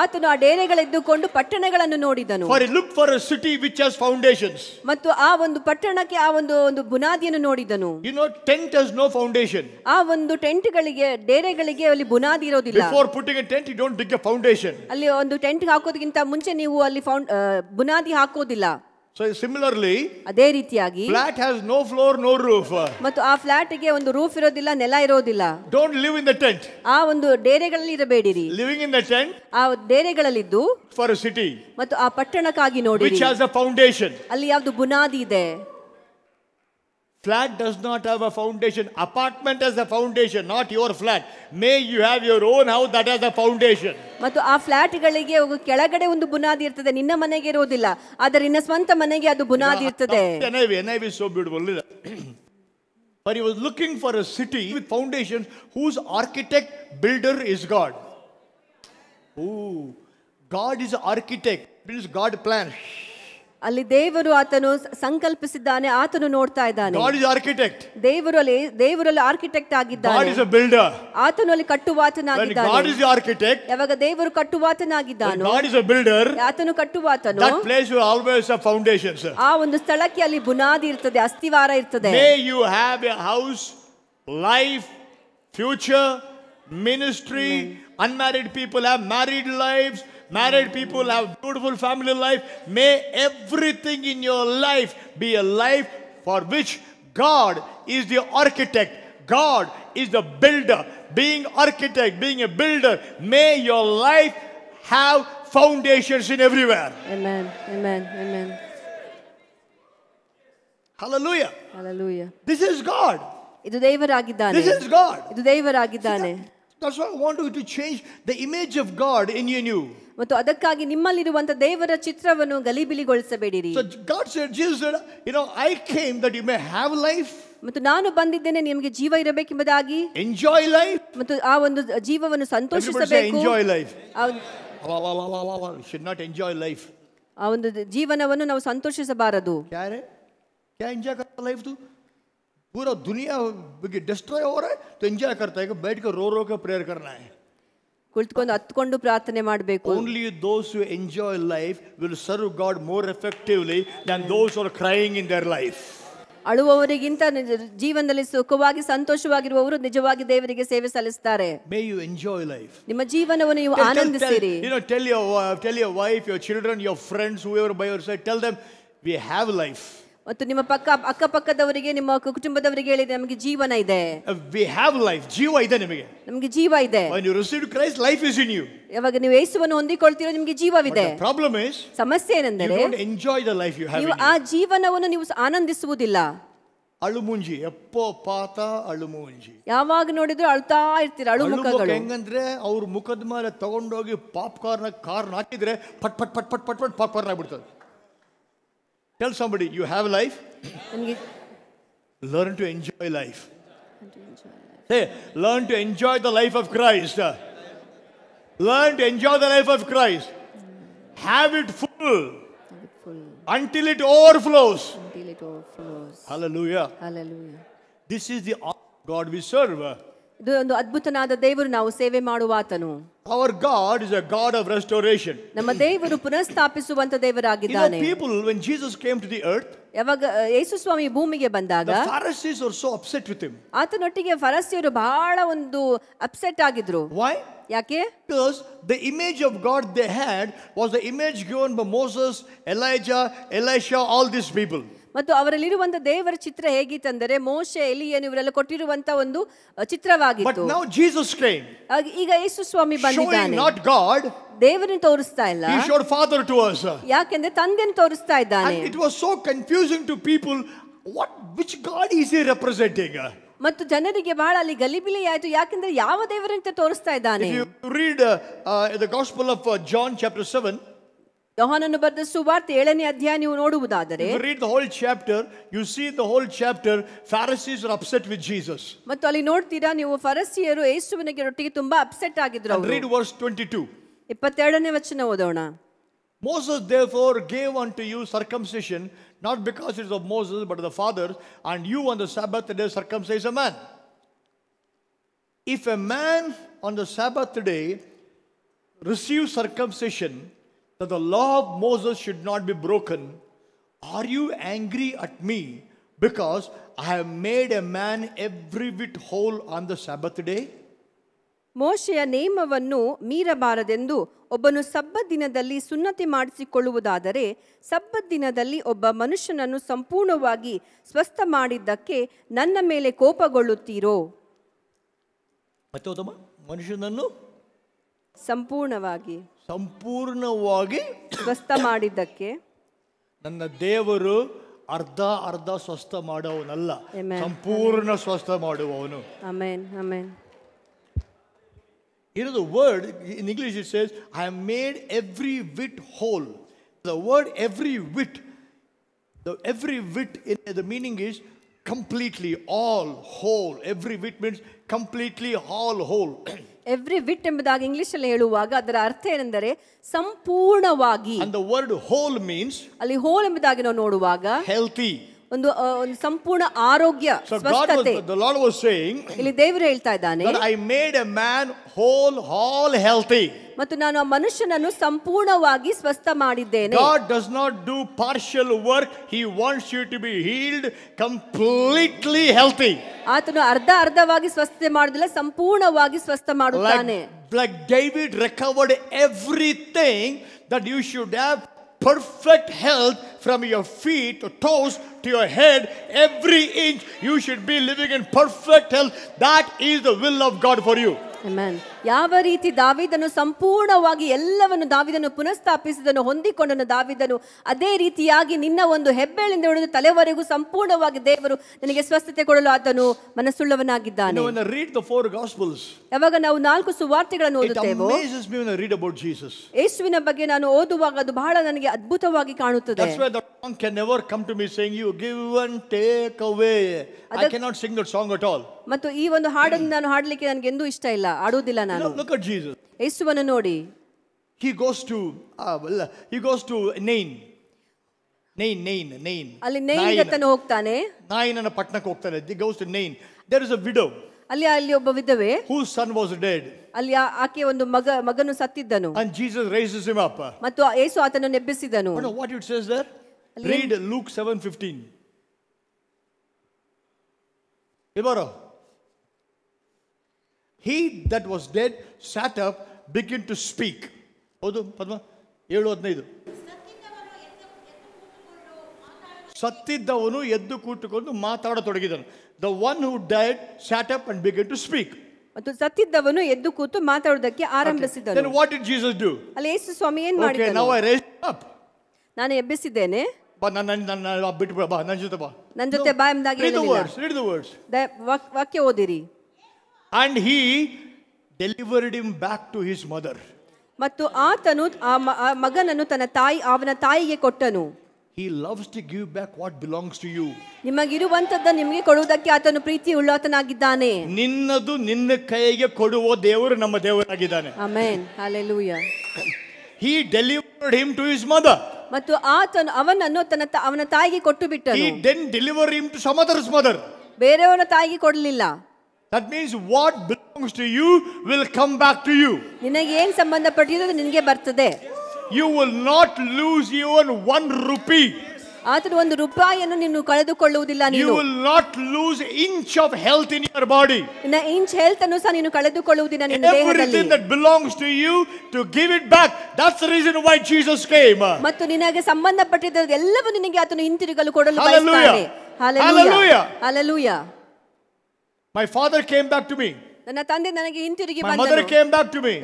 ಆತನು ಆ ಡೇರೆಗಳಿದ್ದುಕೊಂಡು ಪಟ್ಟಣಗಳನ್ನು ನೋಡಿದನು For he looked for a city which has foundations. ಮತ್ತು ಆ ಒಂದು ಪಟ್ಟಣಕ್ಕೆ ಆ ಒಂದು ಒಂದು ಬುನಾದಿಯನ್ನು ನೋಡಿದನು you know, tent has no foundation. ಆ ಒಂದು ಟೆಂಟ್ಗಳಿಗೆ ಡೇರೆಗಳಿಗೆ ಅಲ್ಲಿ ಬುನಾದಿ ಇರೋದಿಲ್ಲ Before putting a tent, you don't dig a foundation. ಅಲ್ಲಿ ಒಂದು ಟೆಂಟ್ ಹಾಕೋದಕ್ಕಿಂತ ಮುಂಚೆ ನೀವು ಅಲ್ಲಿ ಫೌಂಡ್- ಬುನಾದಿ ಹಾಕೋದಿಲ್ಲ ಸೊ ಸಿಮಿಲರ್ಲಿ ಅದೇ ರೀತಿಯಾಗಿ flat has no floor no roof ಮತ್ತು ಆ ಫ್ಲಾಟ್ ಗೆ ಒಂದು ರೂಫ್ ಇರೋದಿಲ್ಲ ನೆಲ ಇರೋದಿಲ್ಲ don't live in the tent ಆ ಒಂದು ಡೇರೆಗಳಲ್ಲಿ ಇರಬೇಡಿರಿ ಲಿವಿಂಗ್ ಇನ್ ದ ಟೆಂಟ್ ಆ ಡೇರೆಗಳಲ್ಲಿದ್ದು ಫಾರ್ ಸಿಟಿ ಮತ್ತು ಆ ಪಟ್ಟಣಕ್ಕಾಗಿ ನೋಡಿ ವಿಚ್ ಹ್ಯಾಸ್ ಅ ಫೌಂಡೇಶನ್ ಅಲ್ಲಿ ಯಾವುದು ಬುನಾದಿ ಇದೆ Flat does not have a foundation. Apartment has a foundation, not your flat. May you have your own house that has a foundation. ಮತ್ತು ಆ ಫ್ಲಾಟ್ಗಳಿಗೆ ಕೆಳಗಡೆ ಒಂದು ಬುನಾದಿ ಇರ್ತದೆ ನಿನ್ನ ಮನೆಗೆ ಇರೋದಿಲ್ಲ ಆದರೆ ನಿನ್ನ ಸ್ವಂತ ಮನೆಗೆ ಅದು ಬುನಾದಿ ಇರ್ತದೆ NIV NIV so But he was looking for a city with foundations whose architect builder is God. Oh, God is architect, Means God plans. ಅಲ್ಲಿ ದೇವರು ಆತನು ಸಂಕಲ್ಪಿಸಿದ್ದಾನೆ ಆತನು ನೋಡ್ತಾ ಇದ್ದಾನೆ ಆರ್ಕಿಟೆಕ್ಟ್ ದೇವರಲ್ಲಿ ದೇವರಲ್ಲಿ ಆರ್ಕಿಟೆಕ್ಟ್ ಆಗಿದ್ದಾನೆ ಬಿಲ್ಡರ್ ಆತನಲ್ಲಿ ಕಟ್ಟುವಾತನಾಗಿದ್ದಾನ ಆರ್ಕಿಟೆಕ್ಟ್ನಾಗಿದ್ದಾನೆ ಇಸ್ ಆರ್ಕಿಟೆಕ್ಟ್ ಯಾವಾಗ ದೇವರು ಎ ಬಿಲ್ಡರ್ ಆತನು ಕಟ್ಟುವಾತನು ಆ ಒಂದು ಸ್ಥಳಕ್ಕೆ ಅಲ್ಲಿ ಬುನಾದಿ ಇರ್ತದೆ ಅಸ್ತಿವಾರ ಇರ್ತದೆ you have a house life future ministry unmarried people have married lifes Married people have beautiful family life. May everything in your life be a life for which God is the architect. God is the builder. Being architect, being a builder, may your life have foundations in everywhere. Amen. Amen. Amen. Hallelujah. Hallelujah. This is God. ಇದು ದೇವರಾಗಿದ್ದಾನೆ This is God. ಇದು ದೇವರಾಗಿದ್ದಾನೆ That's why I want you to change the image of God in you. ಮತ್ತು ಅದಕ್ಕಾಗಿ ನಿಮ್ಮಲ್ಲಿರುವಂತಹ ದೇವರ ಚಿತ್ರವನ್ನು ಗಲಿಬಿಲಿಗೊಳಿಸಬೇಡಿರಿ ಮತ್ತು ನಾನು ಬಂದಿದ್ದೇನೆ ನಿಮಗೆ ಜೀವ ಇರಬೇಕು ಎಂಜಾಯ್ ಲೈಫ್ ಮತ್ತು ಆ ಒಂದು ಜೀವವನ್ನು ಸಂತೋಷಿಸಬೇಕು enjoy life not enjoy life ಆ ಒಂದು ಜೀವನವನ್ನು ನಾವು ಸಂತೋಷಿಸಬಾರದು ಪೂರಾ ಎಂಜಾಯ್ ಲೈಫ್ ದುನಿಯಾ ಬಗ್ಗೆ ಡಿಸ್ಟ್ರಾಯ್ ಓವರ್ ಐ ಎಂಜಾಯ್ ಕರ್ತಾ ಇವು ಬೇಟಕ ರೋ ರೋ ಪ್ರೇರಕರಣ ಕುಳಿತುಕೊಂಡು ಹತ್ಕೊಂಡು ಪ್ರಾರ್ಥನೆ ಮಾಡಬೇಕು only those you enjoy life will serve God more effectively than those are crying in their life ಅಳುವವರಿಗಿಂತ ಜೀವನದಲ್ಲಿ ಸುಖವಾಗಿ ಸಂತೋಷವಾಗಿರುವವರು ನಿಜವಾಗಿ ದೇವರಿಗೆ ಸೇವೆ ಸಲ್ಲಿಸುತ್ತಾರೆ ಮೇ ಯು ಎಂಜಾಯ್ ಲೈಫ್ ನಿಮ್ಮ ಜೀವನವನ್ನು ನೀವು ಆನಂದಿಸಿರಿ you know tell your tell your wife your children your friends whoever by your side tell them we have life ಮತ್ತು ನಿಮ್ಮ ಪಕ್ಕ ಅಕ್ಕಪಕ್ಕದವರಿಗೆ ನಿಮ್ಮ ಕುಟುಂಬದವರಿಗೆ ಹೇಳಿದ್ರೆ ನಮಗೆ ಜೀವನ ಇದೆ ವಿ ಹ್ಯಾವ್ ಲೈಫ್ ಜೀವ ಇದೆ ನಿಮಗೆ ನಮಗೆ ಜೀವ ಇದೆ when you receive christ life is in you ಯಾವಾಗ ನೀವು ಯೇಸುವನ್ನು ಹೊಂದಿಕೊಳ್ತೀರೋ ನಿಮಗೆ ಜೀವವಿದೆ ಪ್ರಾಬ್ಲಮ್ ಇಸ್ ಸಮಸ್ಯೆ you you don't enjoy the life you have ನೀವು ಆ ಜೀವನವನ್ನು ನೀವು ಆನಂದಿಸುವುದಿಲ್ಲ ಅಳುಮುಂಜಿ ಎಪ್ಪೋ ಪಾತ ಅಳುಮುಂಜಿ ಯಾವಾಗ ನೋಡಿದ್ರು ಅಳ್ತಾ ಇರ್ತೀರ ಅಳು ಹೆಂಗಂದ್ರೆ ಅವ್ರ ಮುಖದ ಮೇಲೆ ತಗೊಂಡೋಗಿ ಪಾಪ್ಕಾರ್ನ್ ಕಾರ್ನ್ ಹಾಕಿದ್ರೆ ಪಟ್ ಪಟ್ ಪಟ್ ಪಟ್ ಪಟ್ ಪಟ್ ಪಾಪ್ಕಾರ್ನ್ ಆಗ್ಬಿಡ್ತದೆ Tell somebody, you have life. Learn to enjoy life. Say, learn to enjoy the life of Christ. Learn to enjoy the life of Christ. Have it full. Until it overflows. Until it overflows. Hallelujah. Hallelujah. This is the God we serve. ಇದು ಒಂದು ಅದ್ಭುತನಾದ ದೇವರು ನಾವು ಸೇವೆ ಮಾಡುವಾತನು Our God is a God of restoration. ನಮ್ಮ ದೇವರು ಪುನಃಸ್ಥಾಪಿಸುವಂತ ದೇವರಾಗಿದ್ದಾನೆ. You know, people when Jesus came to the earth, ಯಾವಾಗ ಯೇಸು ಸ್ವಾಮಿ ಭೂಮಿಗೆ ಬಂದಾಗ the Pharisees were so upset with him. ಆತನೊಟ್ಟಿಗೆ ಫರಿಸಿಯರು ಬಹಳ ಒಂದು ಅಪ್ಸೆಟ್ ಆಗಿದ್ರು. Why? ಯಾಕೆ? Because the image of God they had was the image given by Moses, Elijah, Elisha, all these people. ಮತ್ತು ಅವರಲ್ಲಿರುವಂತ ದೇವರ ಚಿತ್ರ ಹೇಗಿತ್ತಂದರೆ ಮೋಶೆ ಎಲಿಯನ್ ಇವರೆಲ್ಲ ಕೊಟ್ಟಿರುವಂತ ಒಂದು ಚಿತ್ರವಾಗಿತ್ತು ಜೀಸಸ್ ಈಗ ಯೇಸು ಸ್ವಾಮಿ ಬಂದಿದ್ದಾನೆ ನಾಟ್ ಗಾಡ್ ದೇವರನ್ನು ತೋರಿಸ್ತಾ ಇಲ್ಲ he showed father to us ಯಾಕೆಂದ್ರೆ ತಂದೆಯನ್ನು ತೋರಿಸ್ತಾ ಇದ್ದಾನೆ it was so confusing to people what which God is he representing ಮತ್ತು ಜನರಿಗೆ ಬಹಳ ಅಲ್ಲಿ ಗಲಿಬಿಲಿ ಆಯಿತು ಯಾಕೆಂದ್ರೆ ಯಾವ ದೇವರಂತ ತೋರಿಸ್ತಾ ಇದ್ದಾನೆ you read uh, uh the gospel 7 ಯೋಹಾನನು ಬರೆದ read the whole chapter you see the whole chapter pharisees are upset with jesus ಮತ್ತು ಅಲ್ಲಿ ನೋಡ್ತೀರಾ ನೀವು ಫರಿಸಿಯರು ಯೇಸುವಿನಿಗೆ ರೊಟ್ಟಿಗೆ ತುಂಬಾ ಅಪ್ಸೆಟ್ ಆಗಿದ್ರು ಅವರು read verse 22 22ನೇ ವಚನ ಓದೋಣ Moses therefore gave unto you circumcision not because it is of Moses but the father and you on the sabbath day circumcise a man if a man on the sabbath day receives circumcision that the law of Moses should not be broken, are you angry at me because I have made a man every bit whole on the Sabbath day? ಮೋಶೆಯ ನೇಮವನ್ನು ಮೀರಬಾರದೆಂದು ಒಬ್ಬನು ಸಬ್ಬ ದಿನದಲ್ಲಿ ಸುನ್ನತಿ ಮಾಡಿಸಿಕೊಳ್ಳುವುದಾದರೆ ಸಬ್ಬ ದಿನದಲ್ಲಿ ಒಬ್ಬ ಮನುಷ್ಯನನ್ನು ಸಂಪೂರ್ಣವಾಗಿ ಸ್ವಸ್ಥ ಮಾಡಿದ್ದಕ್ಕೆ ನನ್ನ ಮೇಲೆ ಕೋಪಗೊಳ್ಳುತ್ತೀರೋ ಮನುಷ್ಯನನ್ನು ಸಂಪೂರ್ಣವಾಗಿ ಸಂಪೂರ್ಣವಾಗಿ ಸ್ವಸ್ಥ ಮಾಡಿದ್ದಕ್ಕೆ ನನ್ನ ದೇವರು ಅರ್ಧ ಅರ್ಧ ಸ್ವಸ್ಥ ಮಾಡುವವನಲ್ಲ ಸಂಪೂರ್ಣ ಸ್ವಸ್ಥ ಮಾಡುವವನು ಇರೋದು word in English it says I have made every whit whole the word every whit the every whit in the meaning is completely all whole every bit means completely all whole every whit ಎಂಬುದಾಗಿ English ಅಲ್ಲಿ ಹೇಳುವಾಗ ಅದರ ಅರ್ಥ ಏನೆಂದರೆ ಸಂಪೂರ್ಣವಾಗಿ ಅಂದ word whole means ಅಲ್ಲಿ whole ಎಂಬುದಾಗಿ ನಾವು ನೋಡುವಾಗ ಹೆಲ್ತಿ ಒಂದು ಒಂದು ಸಂಪೂರ್ಣ ಆರೋಗ್ಯ ಸ್ವಸ್ಥತೆ the ಲಾರ್ಡ್ ವಾಸ್ ಸೇಯಿಂಗ್ ಇಲ್ಲಿ ದೇವರು ಹೇಳ್ತಾ ಇದ್ದಾನೆ I i made a man whole all healthy ಮತ್ತು ನಾನು ಆ ಮನುಷ್ಯನನ್ನು ಸಂಪೂರ್ಣವಾಗಿ ಸ್ವಸ್ಥ ಮಾಡಿದ್ದೇನೆ god does not do partial work he wants you to be healed completely healthy ಆತನು ಅರ್ಧ ಅರ್ಧವಾಗಿ ಸ್ವಸ್ಥತೆ ಮಾಡುದಿಲ್ಲ ಸಂಪೂರ್ಣವಾಗಿ ಸ್ವಸ್ಥ ಮಾಡುತ್ತಾನೆ like David recovered everything that you should have perfect health from your feet to toes to your head, every inch, you should be living in perfect health. That is the will of God for you. Amen ಯಾವ ರೀತಿ ದಾವಿದನು ಸಂಪೂರ್ಣವಾಗಿ ಎಲ್ಲವನ್ನು ದಾವಿದನು ಪುನಃಸ್ಥಾಪಿಸಿದನು ಹೊಂದಿಕೊಂಡನು ದಾವಿದನು ಅದೇ ರೀತಿಯಾಗಿ ನಿನ್ನ ಒಂದು ಹೆಬ್ಬೆಳಿಂದ ಹಿಡಿದು ತಲೆವರೆಗೂ ಸಂಪೂರ್ಣವಾಗಿ ದೇವರು ನಿನಗೆ ಸ್ವಸ್ಥತೆ ಕೊಡಲು ಆತನು ಮನಸ್ಸುಳ್ಳವನಾಗಿದ್ದಾನೆ ಯಾವಾಗ ನಾವು ನಾಲ್ಕು ಸುವಾರ್ತೆಗಳನ್ನು ಓದುತ್ತೇವೋ ಯೇಸುವಿನ ಬಗ್ಗೆ ನಾನು ಓದುವಾಗ ಅದು ಬಹಳ ನನಗೆ ಅದ್ಭುತವಾಗಿ ಕಾಣುತ್ತದೆ the song can never come to me saying you give and take away i cannot sing that song at all ಮತ್ತು ee ಒಂದು ಹಾಡನ್ನು nanu ಹಾಡಲಿಕ್ಕೆ nanage endu ishta illa aadudilla nanu look at jesus ಯೇಸುವನ್ನು nodi he goes to well, he goes to nain nain nain nain ಅಲ್ಲಿ Nain ತನ ಹೋಗ್ತಾನೆ ನಾಯಿನ ಪಟ್ಟಣಕ್ಕೆ he goes to nain there is a widow alli obba vidave ವಿಧವೆ son was dead alli aake ondu maga maganu ಮಗನು and jesus raises him up up yesu ಯೇಸು nebbisidanu ಎಬ್ಬಿಸಿದನು what it says there Read Luke 7:15. Ibaro. He that was dead sat up, began to speak. ಹೌದು ಪದ್ಮ ಏಳು ಹದಿನೈದು ಸತ್ತಿದ್ದವನು ಎದ್ದು ಕೂತುಕೊಂಡು ಮಾತಾಡತೊಡಗಿದನು the one who died sat up and began to speak ಮತ್ತು ಸತ್ತಿದ್ದವನು ಎದ್ದು ಕೂತು ಮಾತಾಡೋದಕ್ಕೆ ಆರಂಭಿಸಿದನು ವಾಟ್ ಇಟ್ ಜೀಸಸ್ ಡು ಅಲ್ಲಿ ಯೇಸು ಸ್ವಾಮಿ ಏನು ಮಾಡಿದನು ನೌ ಐ ರೈಸ್ ಅಪ್ ನಾನು ಎಬ್ಬಿಸಿದ್ದೇನೆ ಬಾ ನನ್ನ ನನ್ನ ಬಿಟ್ಟು ಬಾ ನನ್ನ ಜೊತೆ ಬಾ ನನ್ನ ಜೊತೆ ಬಾ ಎಂಬುದಾಗಿ read the words read the words ವಾಕ್ಯ ಓದಿರಿ and he delivered him back to his mother ಮತ್ತು ಆತನು ಆ ಮಗನನ್ನು ತನ್ನ ತಾಯಿ ಅವನ ತಾಯಿಗೆ ಕೊಟ್ಟನು he loves to give back what belongs to you ನಿಮಗಿರುವಂತದ್ದು ನಿಮಗೆ ಕೊಡುವುದಕ್ಕೆ ಆತನು ಪ್ರೀತಿ ಉಳ್ಳಾತನಾಗಿದ್ದಾನೆ ನಿನ್ನದು ನಿನ್ನ ಕೈಗೆ ಕೊಡುವ ದೇವರು ನಮ್ಮ ದೇವರಾಗಿದ್ದಾನೆ ಆಮೆನ್ ಹalleluya he delivered him to his mother ಮತ್ತು ಆತನು ಅವನನ್ನು ತನ್ನ ಅವನ ತಾಯಿಗೆ ಕೊಟ್ಟು ಬಿಟ್ಟ delivery deliver him to some others mother ಬೇರೆಯವನ ತಾಯಿಗೆ ಕೊಡಲಿಲ್ಲ that means what belongs to you will come back to you ನಿನಗೆ ಏನು ಸಂಬಂಧಪಟ್ಟಿದೆ ನಿನಗೆ ಬರ್ತದೆ you will not lose even one rupee ಆತನು ಒಂದು ರೂಪಾಯಿಯನ್ನು ನೀನು ಕಳೆದುಕೊಳ್ಳುವುದಿಲ್ಲ ನೀನು will not lose inch of health in your body ನ inch health ಅನ್ನು ಸಹ ನೀನು ಕಳೆದುಕೊಳ್ಳುವುದಿಲ್ಲ ನಿನ್ನ ದೇಹದಲ್ಲಿ everything that belongs to you to give it back that's the reason why Jesus came ಮತ್ತು ನಿನಗೆ ಸಂಬಂಧಪಟ್ಟಿದ್ದ ಎಲ್ಲವೂ ನಿನಗೆ ಆತನು ಹಿಂತಿರುಗಲು ಕೊಡಲು ಬಯಸುತ್ತಾನೆ hallelujah hallelujah hallelujah my father came back to me ನನ್ನ ತಂದೆ ನನಗೆ ಹಿಂತಿರುಗಿ ಬಂದರು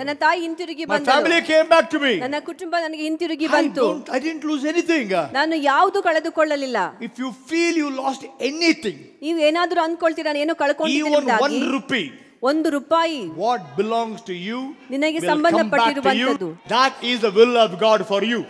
ನನ್ನ ತಾಯಿ ಹಿಂತಿರುಗಿ ಬಂದರು ನನ್ನ ಕುಟುಂಬ ನನಗೆ ಹಿಂತಿರುಗಿ ಬಂತು ಐ ಲೂಸ್ ಎನಿಥಿಂಗ್ ನಾನು ಯಾವುದು ಕಳೆದುಕೊಳ್ಳಲಿಲ್ಲ if you feel you lost anything ನೀವು ಏನಾದರೂ ಅನ್ಕೊಳ್ತೀರಾ ನಾನು ಏನು ಕಳ್ಕೊಂಡಿದ್ದೀನಿ ಒಂದು ರೂಪಾಯಿ ಒಂದು ರೂಪಾಯಿ ವಾಟ್ ಬಿಲಾಂಗ್ಸ್ ಟು ಯು ನಿನಗೆ ಸಂಬಂಧಪಟ್ಟಿರುವಂತದ್ದು that is the will of God for you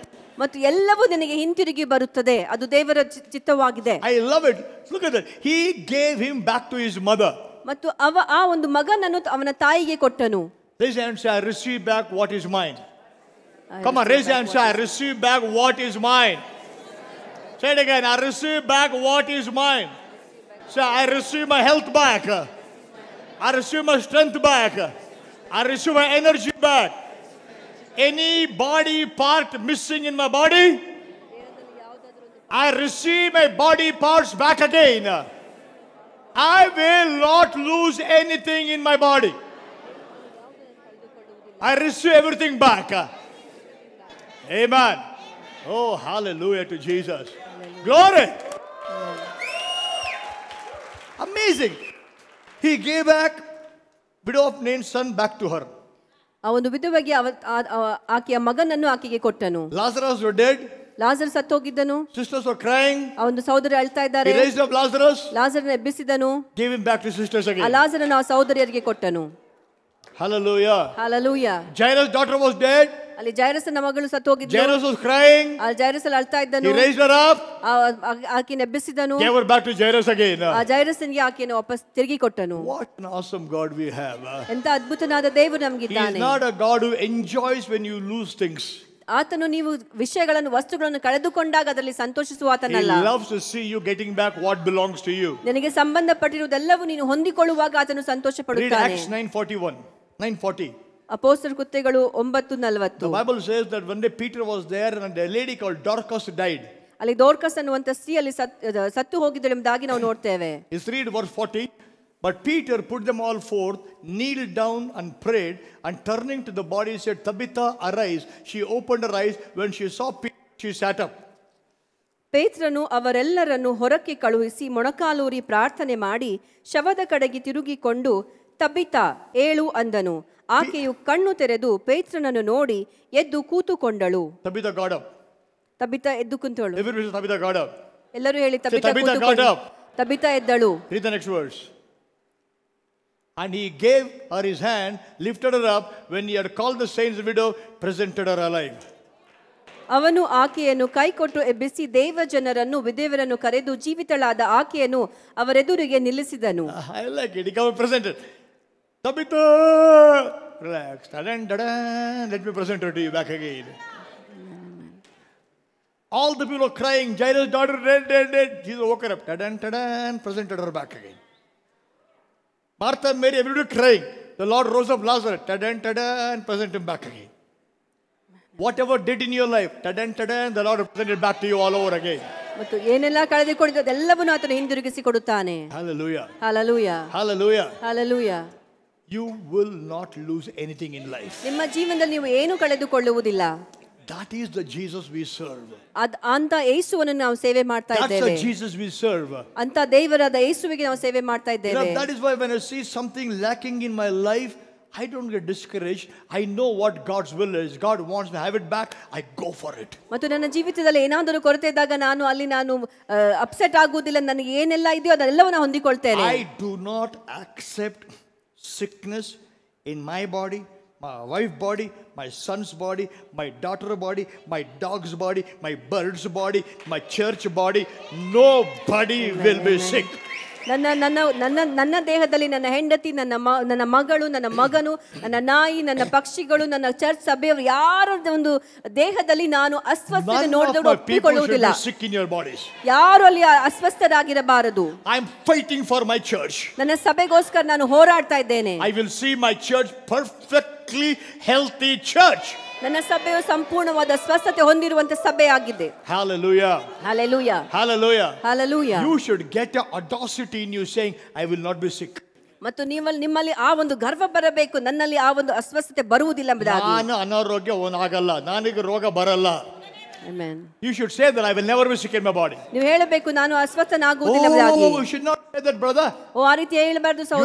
ಮತ್ತು ಎಲ್ಲವೂ ನಿನಗೆ ಹಿಂತಿರುಗಿ ಬರುತ್ತದೆ ಅದು ದೇವರ ಚಿತ್ತವಾಗಿದೆ I love it look at that he gave him back to his mother ಮತ್ತು ಅವ ಆ ಒಂದು ಮಗನನ್ನು ಅವನ ತಾಯಿಗೆ ಕೊಟ್ಟನು Raise your hand, say, I receive back what is mine. Come on, raise your hand, I receive back what is mine. Say it again, I receive back what is mine. So I receive my health back. I receive my strength back. I receive my energy back. Any body part missing in my body, I receive my body parts back again. I will not lose anything in my body. I receive everything back. Amen. Oh, hallelujah to Jesus. Glory. Amazing. He gave back widow of Nain's son back to her. ಅವನು ವಿಧವಾಗಿ ಆಕೆಯ ಮಗನನ್ನು ಆಕೆಗೆ ಕೊಟ್ಟನು Lazarus dead ಲಾಜರ್ ಹೋಗಿದ್ದನು sisters are crying ಅವನು ಸಹೋದರಿ ಅಳ್ತಾ ಇದ್ದಾರೆ he raised up lazarus ಲಾಜರನ ಎಬ್ಬಿಸಿದನು give him back to sisters again ಆ ಲಾಜರನ ಸಹೋದರಿಯರಿಗೆ ಕೊಟ್ಟನು hallelujah hallelujah Jairus daughter was dead ಅಲ್ಲಿ ನ ಮಗಳು ಸತ್ತು ಹೋಗಿದ್ದ ಜೈರಸ್ ವಾಸ್ ಕ್ರೈಯಿಂಗ್ ಆ ಜೈರಸ್ ಅಳ್ತಾ ಇದ್ದನು ಹಿ ರೈಸ್ಡ್ ಹರ್ ಅಪ್ ಆಕಿನ ಎಬ್ಬಿಸಿದನು give her back to Jairus again ಆ ಜೈರಸನಿಗೆ ಆಕಿನ ವಾಪಸ್ ತಿರುಗಿ ಕೊಟ್ಟನು what an awesome God we have ಎಂತ ಅದ್ಭುತನಾದ ದೇವರು ನಮಗಿದ್ದಾನೆ he is not a God who enjoys when you lose things ಆತನು ನೀವು ವಿಷಯಗಳನ್ನು ವಸ್ತುಗಳನ್ನು ಕಳೆದುಕೊಂಡಾಗ ಅದರಲ್ಲಿ ಸಂತೋಷಿಸುವ ಆತನಲ್ಲ He loves to see you getting back what belongs to you. ನಿನಗೆ ಸಂಬಂಧಪಟ್ಟಿರುವುದೆಲ್ಲವೂ ನೀನು ಹೊಂದಿಕೊಳ್ಳುವಾಗ ಆತನು ಸಂತೋಷ Read ಪಡುತ್ತಾನೆ Acts 9:41, 9:40. ಅಪೋಸ್ತರ ಕೃತ್ಯಗಳು ಒಂಬತ್ತು ನಲವತ್ತು Bible says that one day Peter was was and a lady called Dorcas died ಅಲ್ಲಿ ದೋರ್ಕಸ್ ಅನ್ನುವಂತ ಸ್ತ್ರೀ ಅಲ್ಲಿ ಸತ್- ಸತ್ತು ಹೋಗಿದ್ದಳು ಎಂಬುದಾಗಿ ನಾವು ನೋಡ್ತೇವೆ Is read verse 40. Peter put put them all forth, down and prayed and turning to to body body said, Tabitha, arise. She opened her eyes. When she saw Peter, she sat up. ಪೇತ್ರನು ಅವರೆಲ್ಲರನ್ನು ಹೊರಕ್ಕೆ ಕಳುಹಿಸಿ ಮೊಣಕಾಲೂರಿ ಪ್ರಾರ್ಥನೆ ಮಾಡಿ ಶವದ ಕಡೆಗೆ ತಿರುಗಿಕೊಂಡು ತಬಿತಾ ಏಳು ಅಂದನು ಆಕೆಯು ಕಣ್ಣು ತೆರೆದು ಪೇತ್ರನನ್ನು ನೋಡಿ ಎದ್ದು ಕೂತುಕೊಂಡಳು ತಬಿತ ಗಾಡ ತಬಿತಾ ಎದ್ದು ಕುಂತಳು ಎಲ್ಲರೂ ಹೇಳಿ ತಬಿತ ತಬಿತಾ ಎದ್ದಳು read the next words And he gave her his hand, lifted her up. When he had called the saints widow, presented her alive. ಅವನು ಆಕೆಯನ್ನು ಕೈಕೊಟ್ಟು ಎಬ್ಬಿಸಿ ದೇವ ಜನರನ್ನು ವಿದೇವರನ್ನು ಕರೆದು ಜೀವಿತಳಾದ ಆಕೆಯನ್ನು ಅವರೆದುರಿಗೆ ನಿಲ್ಲಿಸಿದನು I like it presented all the people presented back again Martha and Mary, everybody crying. The Lord rose up Lazarus, ta da ta da and present him back again. Whatever did in your life, ta da ta da and the Lord presented back to you all over again. ಮತ್ತು ಏನೆಲ್ಲ ಕಳೆದುಕೊಂಡಿದ್ದು ಅದೆಲ್ಲವನ್ನು ಆತನು ಹಿಂದಿರುಗಿಸಿ ಕೊಡುತ್ತಾನೆ you will not lose anything in life ನಿಮ್ಮ ಜೀವನದಲ್ಲಿ ನೀವು ಏನು ಕಳೆದುಕೊಳ್ಳುವುದಿಲ್ಲ That is the Jesus we serve. That's the Jesus we serve. ಅಂತ ದೇವರಾದ That is why when I see something lacking in my life I don't get discouraged. I know what God's will is. God wants me to have it back. I go for it. I do not accept sickness in my body my wife body, my son's body, my daughter body, my dog's body, my bird's body, my church body. Nobody will be sick. ನನ್ನ ನನ್ನ ನನ್ನ ನನ್ನ ದೇಹದಲ್ಲಿ ನನ್ನ ಹೆಂಡತಿ ನನ್ನ ಮ ನನ್ನ ಮಗಳು ನನ್ನ ಮಗನು ನನ್ನ ನಾಯಿ ನನ್ನ ಪಕ್ಷಿಗಳು ನನ್ನ ಚರ್ಚ್ ಸಭೆಯವರು ಯಾರ ಒಂದು ದೇಹದಲ್ಲಿ ನಾನು ಅಸ್ವಸ್ಥತೆ ನೋಡಿದ್ರು ಒಪ್ಪಿಕೊಳ್ಳುವುದಿಲ್ಲ ಯಾರು ಅಲ್ಲಿ ಅಸ್ವಸ್ಥರಾಗಿರಬಾರದು I am fighting for my church ನನ್ನ ಸಭೆಗೋಸ್ಕರ ನಾನು ಹೋರಾಡ್ತಾ ಇದ್ದೇನೆ I will see my church perfectly healthy church ನನ್ನ ಸಭೆಯು ಸಂಪೂರ್ಣವಾದ ಸ್ವಸ್ಥತೆ ಹೊಂದಿರುವಂತ ಸಭೆಯಾಗಿದೆ Hallelujah. Hallelujah. Hallelujah. Hallelujah. You should get a audacity in you saying, I will not be sick. ಮತ್ತು ನೀವಲ್ಲಿ ನಿಮ್ಮಲ್ಲಿ ಆ ಒಂದು ಗರ್ವ ಬರಬೇಕು ನನ್ನಲ್ಲಿ ಆ ಒಂದು ಅಸ್ವಸ್ಥತೆ ಬರುವುದಿಲ್ಲ ಎಂಬುದಾಗಿ ನಾನು ಅನಾರೋಗ್ಯ ಆಗಲ್ಲ ನನಗೆ ರೋಗ ಬರಲ್ಲ Amen. You should say that I will never be sick in my body. Oh, you should not say that brother.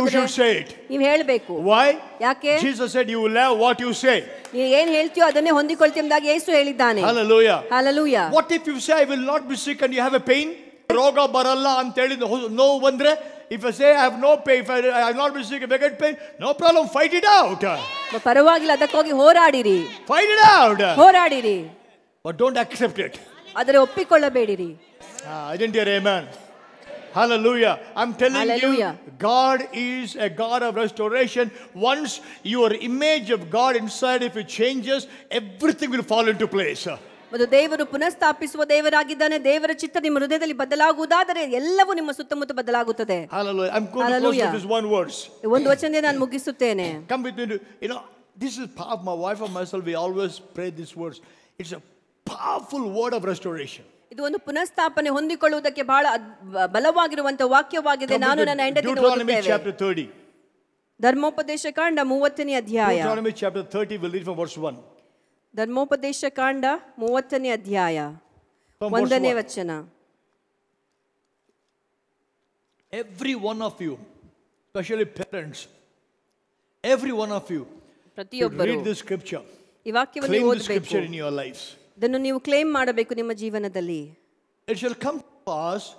You should say it. Why? Jesus said you will have what you say. Hallelujah. Hallelujah. What if you say I will not be sick and you have a pain? No wonder. if I say I have no pain, if I, I have not been sick, if I get pain, no problem, fight it out. Fight it out but don't accept it. Ah, I didn't hear amen. Hallelujah. I'm telling Hallelujah. you, God is a God of restoration. Once your image of God inside, if it changes, everything will fall into place. ಮತ್ತು ದೇವರು ಪುನಃಸ್ಥಾಪಿಸುವ ದೇವರಾಗಿದ್ದಾನೆ ದೇವರ ಚಿತ್ತ ನಿಮ್ಮ ಹೃದಯದಲ್ಲಿ ಬದಲಾಗುವುದಾದರೆ ಎಲ್ಲವೂ ನಿಮ್ಮ ಸುತ್ತಮುತ್ತ ಬದಲಾಗುತ್ತದೆ Hallelujah. I'm going to Hallelujah. close with this one words. ಒಂದು ವಚನದಿಂದ ನಾನು ಮುಗಿಸುತ್ತೇನೆ Come with me. you know, this is part of my wife and myself. We always pray these words. It's a powerful word of restoration. ಇದು ಒಂದು ಪುನಃಸ್ಥಾಪನೆ ಹೊಂದಿಕೊಳ್ಳುವುದಕ್ಕೆ ಬಹಳ ಬಲವಾಗಿರುವಂತಹ ವಾಕ್ಯವಾಗಿದೆ ನಾನು ನನ್ನ ಹೆಂಡತಿಯನ್ನು ಓದುತ್ತೇವೆ ಧರ್ಮೋಪದೇಶ ಕಾಂಡ ಮೂವತ್ತನೇ ಅಧ್ಯಾಯ chapter thirty will read from verse one ಧರ್ಮೋಪದೇಶ ಕಾಂಡ ಮೂವತ್ತನೇ ಅಧ್ಯಾಯ ಒಂದನೇ ವಚನ every one of you specially parents every one of you ಪ್ರತಿಯೊಬ್ಬರು ರೀಡ್ ದಿಸ್ ಸ್ಕ್ರಿಪ್ಚರ್ ಈ ವಾಕ್ಯವನ್ನು ಓದಬೇಕು in your life it shall come to pass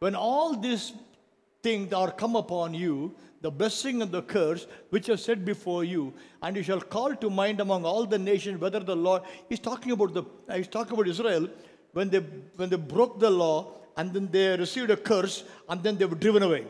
when all these things are come upon you the blessing and the curse which are set before you and you shall call to mind among all the nations whether the lord is talking about the he's talking about israel when they when they broke the law and then they received a curse and then they were driven away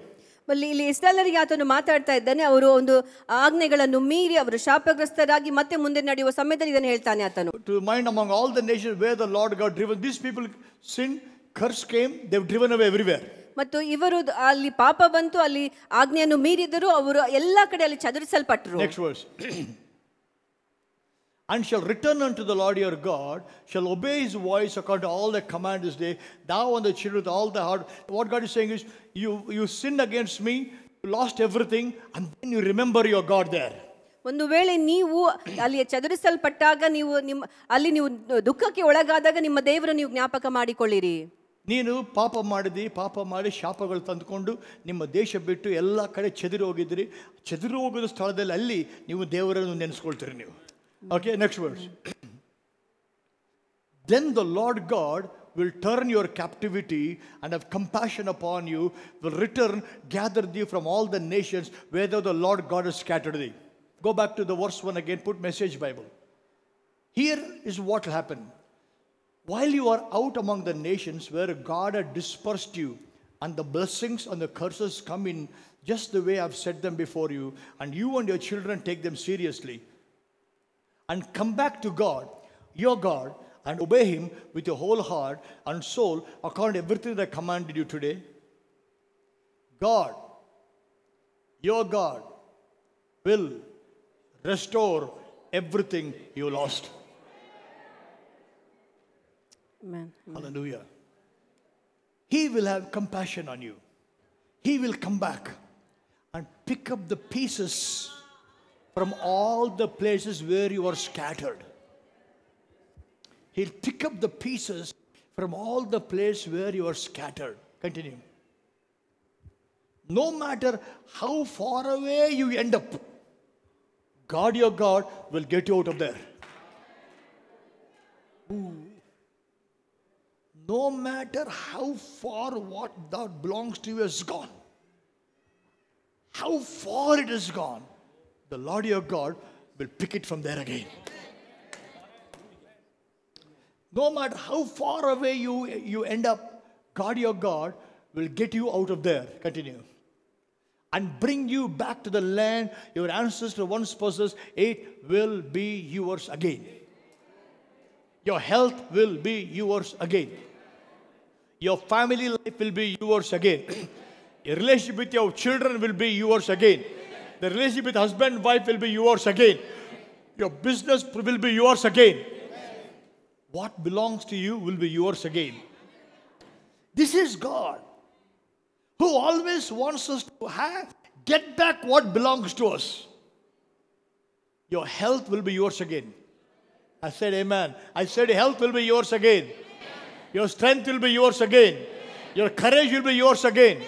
ಅಲ್ಲಿ ಇಲ್ಲಿ ಇಸ್ರಾಲರಿಗೆ ಆತನು ಮಾತಾಡ್ತಾ ಇದ್ದಾನೆ ಅವರು ಒಂದು ಆಜ್ಞೆಗಳನ್ನು ಮೀರಿ ಅವರು ಶಾಪಗ್ರಸ್ತರಾಗಿ ಮತ್ತೆ ಮುಂದೆ ನಡೆಯುವ ಸಮಯದಲ್ಲಿ ಇದನ್ನು ಹೇಳ್ತಾನೆ ಆತನು to mind among all the nation where the Lord God driven this people sin curse came they driven away everywhere ಮತ್ತು ಇವರು ಅಲ್ಲಿ ಪಾಪ ಬಂತು ಅಲ್ಲಿ ಆಜ್ಞೆಯನ್ನು ಮೀರಿದರು ಅವರು ಎಲ್ಲ ಕಡೆ ಅಲ್ಲಿ ಚದುರಿಸಲ್ಪಟ್ಟರು next verse and shall return unto the Lord your God, shall obey his voice according to all the command this day, thou and the children with all the heart. What God is saying is, you, you sinned against me, you lost everything, and then you remember your God there. ಒಂದು ವೇಳೆ ನೀವು ಅಲ್ಲಿ ಚದುರಿಸಲ್ಪಟ್ಟಾಗ ನೀವು ನಿಮ್ಮ ಅಲ್ಲಿ ನೀವು ದುಃಖಕ್ಕೆ ಒಳಗಾದಾಗ ನಿಮ್ಮ ದೇವರ ನೀವು ಜ್ಞಾಪಕ ಮಾಡಿಕೊಳ್ಳಿರಿ ನೀನು ಪಾಪ ಮಾಡಿದಿ ಪಾಪ ಮಾಡಿ ಶಾಪಗಳು ತಂದುಕೊಂಡು ನಿಮ್ಮ ದೇಶ ಬಿಟ್ಟು ಎಲ್ಲ ಕಡೆ ಚದುರಿ ಹೋಗಿದ್ರಿ ಚದುರಿ ಹೋಗೋದು ಸ್ಥಳದಲ್ಲಿ ಅಲ್ಲಿ ನೀವು ದೇವರನ್ನು ನೆನೆಸ್ಕೊಳ್ತೀರಿ ನೀವು Okay, next verse. then the Lord God will turn your captivity and have compassion upon you, will return, gather thee from all the nations, whether the Lord God has scattered thee. Go back to the verse one again, put message Bible. Here is what will happen. While you are out among the nations where God had dispersed you, and the blessings and the curses come in just the way I've set them before you, and you and your children take them seriously and come back to God, your God, and obey Him with your whole heart and soul according to everything that I commanded you today? God, your God, will restore everything you lost. Amen. Hallelujah. He will have compassion on you. He will come back and pick up the pieces from all the places where you are scattered. He'll pick up the pieces from all the place where you are scattered. Continue. No matter how far away you end up, God your God will get you out of there. Ooh. No matter how far what that belongs to you has gone, how far it has gone, the Lord your God will pick it from there again. No matter how far away you, you end up, God your God will get you out of there. Continue. And bring you back to the land your ancestors once possessed. It will be yours again. Your health will be yours again. Your family life will be yours again. your relationship with your children will be yours again. The relationship with husband and wife will be yours again. Your business will be yours again. What belongs to you will be yours again. This is God who always wants us to have, get back what belongs to us. Your health will be yours again. I said, Amen. I said, health will be yours again. Your strength will be yours again. Your courage will be yours again.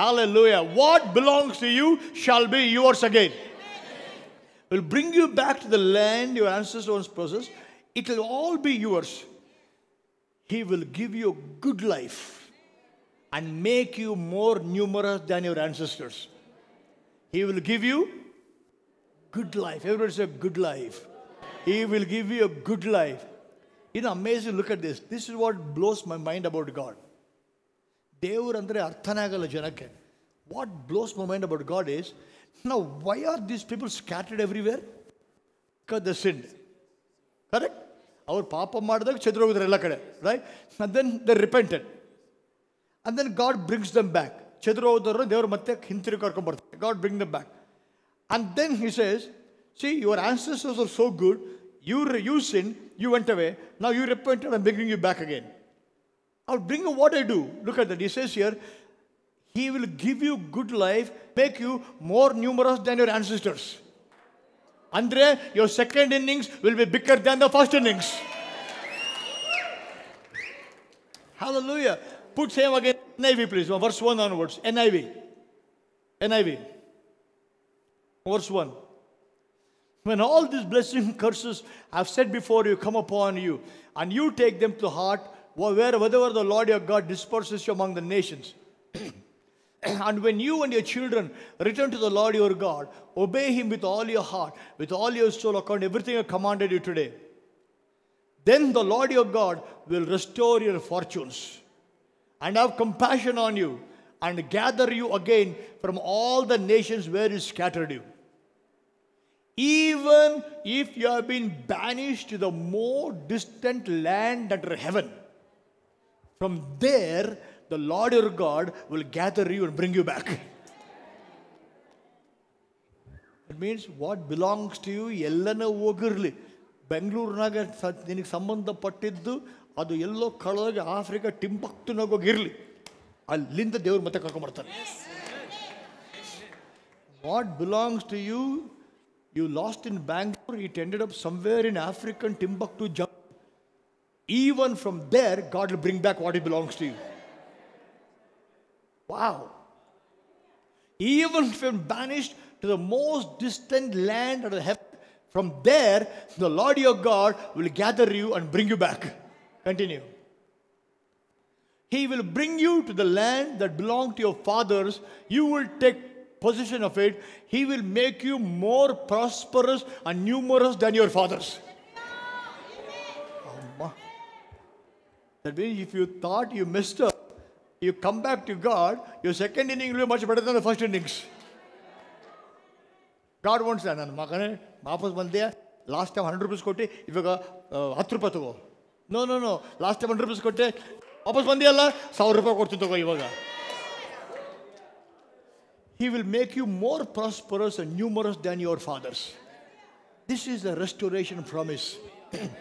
Hallelujah. What belongs to you shall be yours again. It will bring you back to the land your ancestors possessed. It will all be yours. He will give you a good life and make you more numerous than your ancestors. He will give you good life. Everybody say good life. He will give you a good life. You know, amazing. Look at this. This is what blows my mind about God. ದೇವ್ರಂದರೆ ಅರ್ಥನೇ ಆಗಲ್ಲ ಜನಕ್ಕೆ what blows mind about God is ನಾವು why are these people scattered everywhere ಕ they sinned correct ಅವ್ರು ಪಾಪ ಮಾಡಿದಾಗ ಚದುರೋಗಿದ್ರು ಎಲ್ಲ ಕಡೆ right and then they repented and then God brings them back ಚದುರೋದವ್ರು ದೇವ್ರು ಮತ್ತೆ ಹಿಂತಿರುಗಿ ಕರ್ಕೊಂಡ್ಬರ್ತಾರೆ God bring them back and then he says see your ancestors are so good you you sin you went away ನಾವು you repented and bringing you back again I'll bring you what I do. Look at that. He says here, He will give you good life, make you more numerous than your ancestors. Andre, your second innings will be bigger than the first innings. Hallelujah. Put same again, NIV please, verse 1 onwards. NIV. NIV. Verse 1. When all these blessing curses I've said before you come upon you, and you take them to heart, wherever the Lord your God disperses you among the nations. and when you and your children return to the Lord your God, obey him with all your heart, with all your soul, according to everything I commanded you today. Then the Lord your God will restore your fortunes and have compassion on you and gather you again from all the nations where he scattered you. Even if you have been banished to the more distant land under heaven From there, the Lord your God will gather you and bring you back. It means what belongs to you ಎಲ್ಲನೂ ಹೋಗಿರಲಿ ಬೆಂಗಳೂರಿನಾಗ ನಿನಗೆ ಸಂಬಂಧಪಟ್ಟಿದ್ದು ಅದು ಎಲ್ಲೋ ಕಳೋಗಿ Africa ಟಿಂಪಕ್ತನಾಗೋಗಿರಲಿ ಅಲ್ಲಿಂದ ದೇವ್ರು ಮತ್ತೆ ಕರ್ಕೊಂಬರ್ತಾರೆ what belongs to you you lost in Bangalore it ended up somewhere in African Timbuktu jump Even from there, God will bring back what He belongs to you. Wow. Even from banished to the most distant land of the heaven, from there, the Lord your God will gather you and bring you back. Continue. He will bring you to the land that belonged to your fathers. You will take possession of it. He will make you more prosperous and numerous than your fathers. That means if you thought you messed up, you come back to God, your second inning will be much better than the first innings. God wants that. ನನ್ನ ಮಗನೇ ವಾಪಸ್ ಬಂದೆ last time hundred rupees ಕೊಟ್ಟು ಇವಾಗ ಹತ್ತು ರೂಪಾಯಿ No, no, no. Last time time rupees rupees ಕೊಟ್ಟೆ ವಾಪಸ್ ಬಂದಿಯಲ್ಲ ಸಾವಿರ ರೂಪಾಯಿ he will make you more prosperous and numerous than your fathers. This is a restoration promise.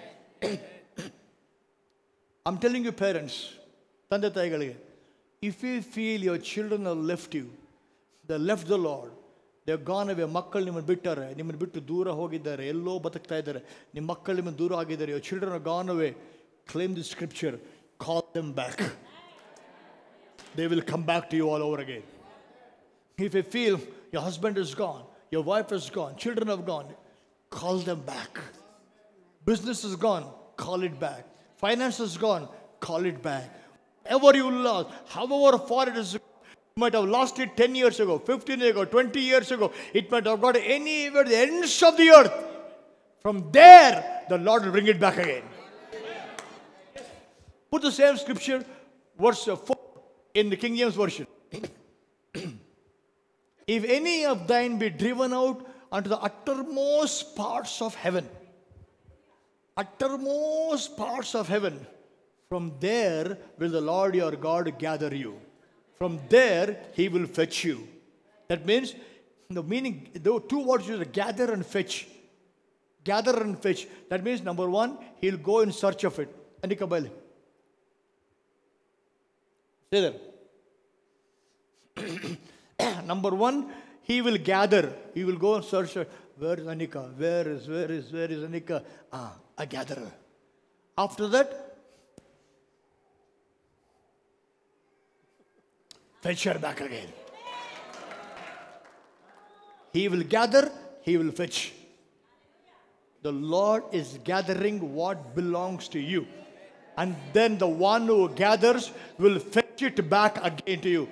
I'm telling you, parents, if you feel your children have left you, they left the Lord, they've gone away, makkal niman bitter, niman bittu dura hogidare, yellow bataktaidare, ni makkal niman dura agidare, your children are gone away, claim the scripture, call them back. They will come back to you all over again. If you feel your husband is gone, your wife is gone, children have gone, call them back. Business is gone, call it back. Finance is gone, call it back. Ever you lost, however far it is, you might have lost it 10 years ago, 15 years ago, 20 years ago. It might have got anywhere, the ends of the earth. From there, the Lord will bring it back again. Put the same scripture, verse 4 in the King James Version. if any of thine be driven out unto the uttermost parts of heaven, uttermost parts of heaven. From there will the Lord your God gather you. From there he will fetch you. That means the meaning, the two words used gather and fetch. Gather and fetch. That means number one, he'll go in search of it. Anikabali. Stay there. number one, he will gather. He will go and search. Where is Anika? Where is, where is, where is Anika? Ah, a gatherer. After that, fetch her back again. He will gather, he will fetch. The Lord is gathering what belongs to you. And then the one who gathers will fetch it back again to you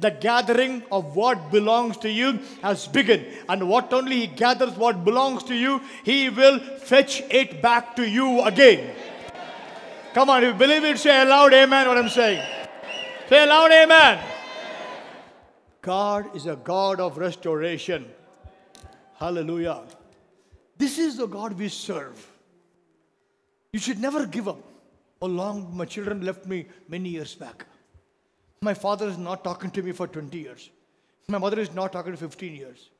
the gathering of what belongs to you has begun. And what only He gathers what belongs to you, He will fetch it back to you again. Come on, if you believe it, say aloud, Amen, what I'm saying. Say aloud, Amen. God is a God of restoration. Hallelujah. This is the God we serve. You should never give up. Oh, long my children left me many years back. My father is not talking to me for 20 years. My mother is not talking to 15 years.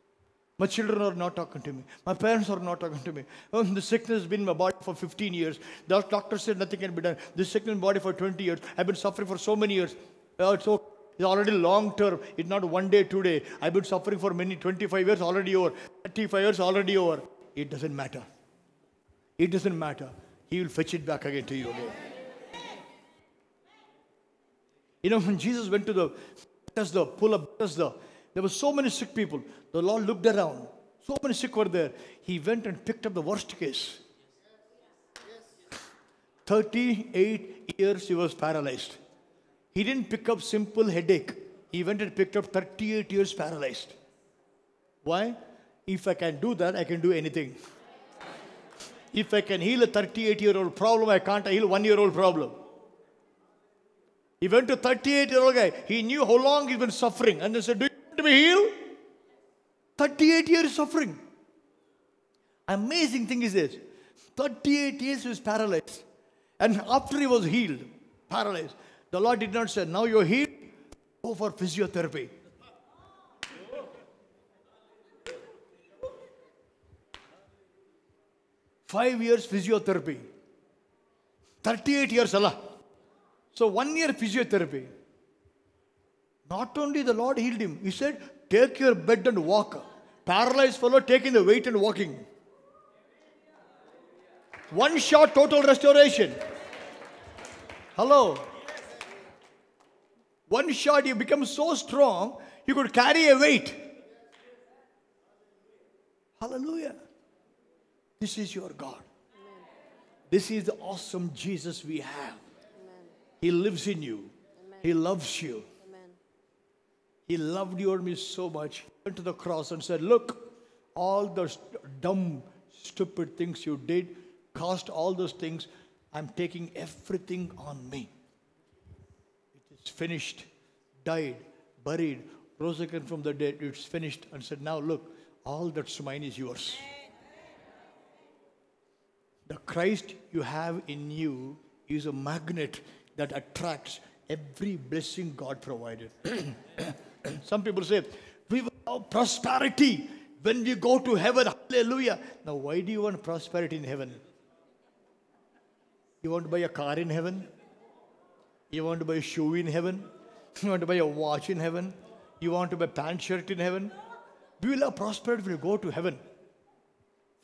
My children are not talking to me. My parents are not talking to me. Oh, the sickness has been in my body for 15 years. The doctor said nothing can be done. This sickness in my body for 20 years. I've been suffering for so many years. Oh, it's, okay. it's already long term. It's not one day, two day. I've been suffering for many 25 years already over. 35 years already over. It doesn't matter. It doesn't matter. He will fetch it back again to you again. You know, when Jesus went to the Bethesda, pull up Bethesda, there were so many sick people. The Lord looked around. So many sick were there. He went and picked up the worst case. 38 years he was paralyzed. He didn't pick up simple headache. He went and picked up 38 years paralyzed. Why? If I can do that, I can do anything. If I can heal a 38 year old problem, I can't heal one year old problem. He went to 38 year old guy. He knew how long he's been suffering. And they said, Do you want to be healed? 38 years suffering. Amazing thing is this 38 years he was paralyzed. And after he was healed, paralyzed, the Lord did not say, Now you're healed, go for physiotherapy. Five years physiotherapy. 38 years, Allah. So, one year physiotherapy. Not only the Lord healed him, He said, Take your bed and walk. Paralyzed fellow taking the weight and walking. One shot, total restoration. Hello. One shot, he becomes so strong, he could carry a weight. Hallelujah. This is your God. This is the awesome Jesus we have. He lives in you. Amen. He loves you. Amen. He loved you and me so much. He went to the cross and said, Look, all those dumb, stupid things you did, cost all those things, I'm taking everything on me. It is finished, died, buried, rose again from the dead. It's finished. And said, Now look, all that's mine is yours. The Christ you have in you is a magnet that attracts every blessing God provided. Some people say, we will have prosperity when we go to heaven. Hallelujah. Now, why do you want prosperity in heaven? You want to buy a car in heaven? You want to buy a shoe in heaven? You want to buy a watch in heaven? You want to buy a pant shirt in heaven? We will have prosperity when we go to heaven.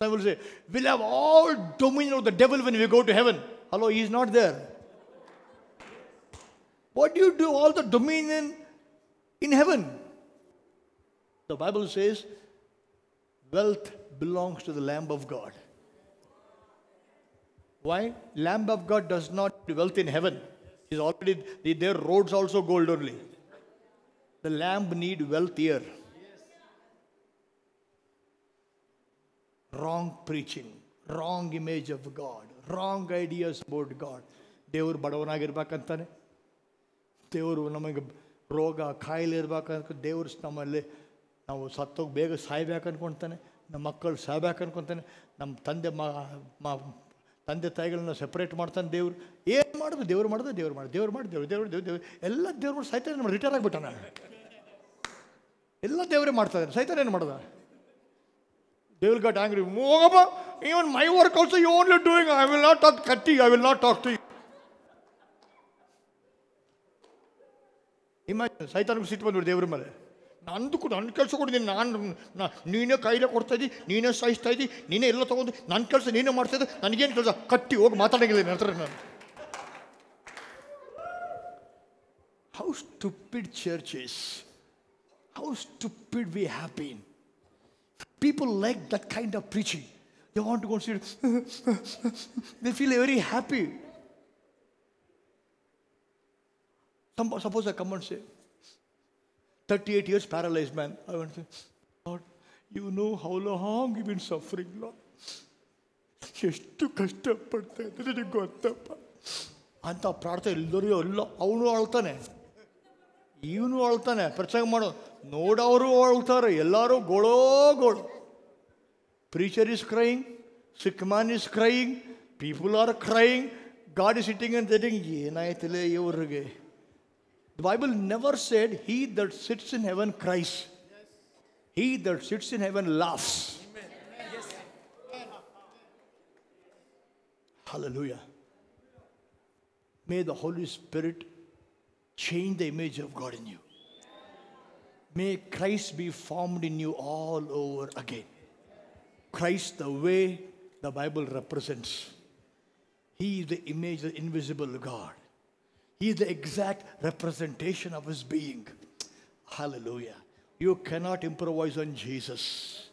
Some will say, we'll have all dominion of the devil when we go to heaven. Hello, he is not there. What do you do? All the dominion in heaven. The Bible says wealth belongs to the Lamb of God. Why? Lamb of God does not wealth in heaven. He's already their roads also gold only. The lamb need wealth here. Wrong preaching, wrong image of God, wrong ideas about God. ದೇವರು ಬಡವನಾಗಿರ್ಬೇಕಂತಾನೆ ದೇವರು ನಮಗೆ ರೋಗ ಕಾಯಿಲೆ ಇರ್ಬೇಕಂತ ದೇವರು ನಮ್ಮಲ್ಲಿ ನಾವು ಸತ್ತೋಗಿ ಬೇಗ ಸಾಯ್ಬೇಕು ಅಂದ್ಕೊಳ್ತಾನೆ ನಮ್ಮ ಮಕ್ಕಳು ಸಾಯ್ಬೇಕು ಅಂದ್ಕೊಳ್ತಾನೆ ನಮ್ಮ ತಂದೆ ಮಾ ತಂದೆ ತಾಯಿಗಳನ್ನ ಸೆಪ್ರೇಟ್ ಮಾಡ್ತಾನೆ ದೇವ್ರು ಏನು ಮಾಡೋದು ದೇವ್ರು ಮಾಡೋದು ದೇವ್ರು ಮಾಡಿ ದೇವ್ರು ಮಾಡಿ ದೇವ್ರು ದೇವ್ರು ದೇವ್ರು ದೇವರು ಎಲ್ಲ ದೇವ್ರು ಮಾಡಿ ನಮ್ಮ ರಿಟೈರ್ ಆಗಿಬಿಟ್ಟಾನ ಎಲ್ಲ ದೇವರೇ ಇದ್ದಾರೆ ಸೈತಾನ ಏನು ಮಾಡ್ದ ದೇವ್ರ ಗಟ್ ಆಂಗ್ರಿ ಮೋಗಪ್ಪ even my work also you only doing I will not talk ಕಟ್ಟಿ I will not talk to imagine ಸೈತಾನಿಗೂ ಸಿಟ್ಟು ಬಂದ್ಬಿಡಿ ದೇವ್ರ ಮೇಲೆ ನಂದು ಕೂಡ ನನ್ನ ಕೆಲಸ ಕೊಡಿದ್ದೀನಿ ನಾನು ನೀನೇ ಕೈಲೇ ಕೊಡ್ತಾಯಿದ್ದಿ ನೀನೇ ಸಾಯಿಸ್ತಾ ಇದ್ದಿ ನೀನೇ ಎಲ್ಲ ತೊಗೊಂಡು ನನ್ನ ಕೆಲಸ ನೀನೇ ಮಾಡ್ತಾಯಿದ್ದೆ ನನಗೇನು ಕೆಲಸ ಕಟ್ಟಿ ಹೋಗಿ ಮಾತಾಡಂಗಿಲ್ಲ ನನ್ನ ನಾನು how stupid churches how stupid we happy people like that kind of preaching they want to goad they feel very happy Come, suppose I come and say, 38 years paralyzed man. I want to say, Lord, you know how long you've been suffering, Lord. ಎಷ್ಟು ಕಷ್ಟಪಡ್ತಾ ಇದ್ರೆ ಗೊತ್ತಪ್ಪ ಅಂತ ಪ್ರಾರ್ಥನೆ ಎಲ್ಲರಿಗೂ ಎಲ್ಲ ಅವನು ಅಳ್ತಾನೆ ಇವನು ಅಳ್ತಾನೆ ಪ್ರಚಾರ ಮಾಡೋ ನೋಡೋರು ಅಳ್ತಾರೆ ಎಲ್ಲರೂ ಗೋಳೋ ಗೋಳು preacher is crying sick man is crying people are crying ಗಾಡಿ ಸಿಟ್ಟಿಂಗ್ ಅಂತ ಏನಾಯ್ತಿಲ್ಲ ಇವ್ರಿಗೆ The Bible never said, He that sits in heaven cries. He that sits in heaven laughs. Hallelujah. May the Holy Spirit change the image of God in you. May Christ be formed in you all over again. Christ, the way the Bible represents. He is the image of the invisible God. He is the exact representation of his being. Hallelujah. You cannot improvise on Jesus.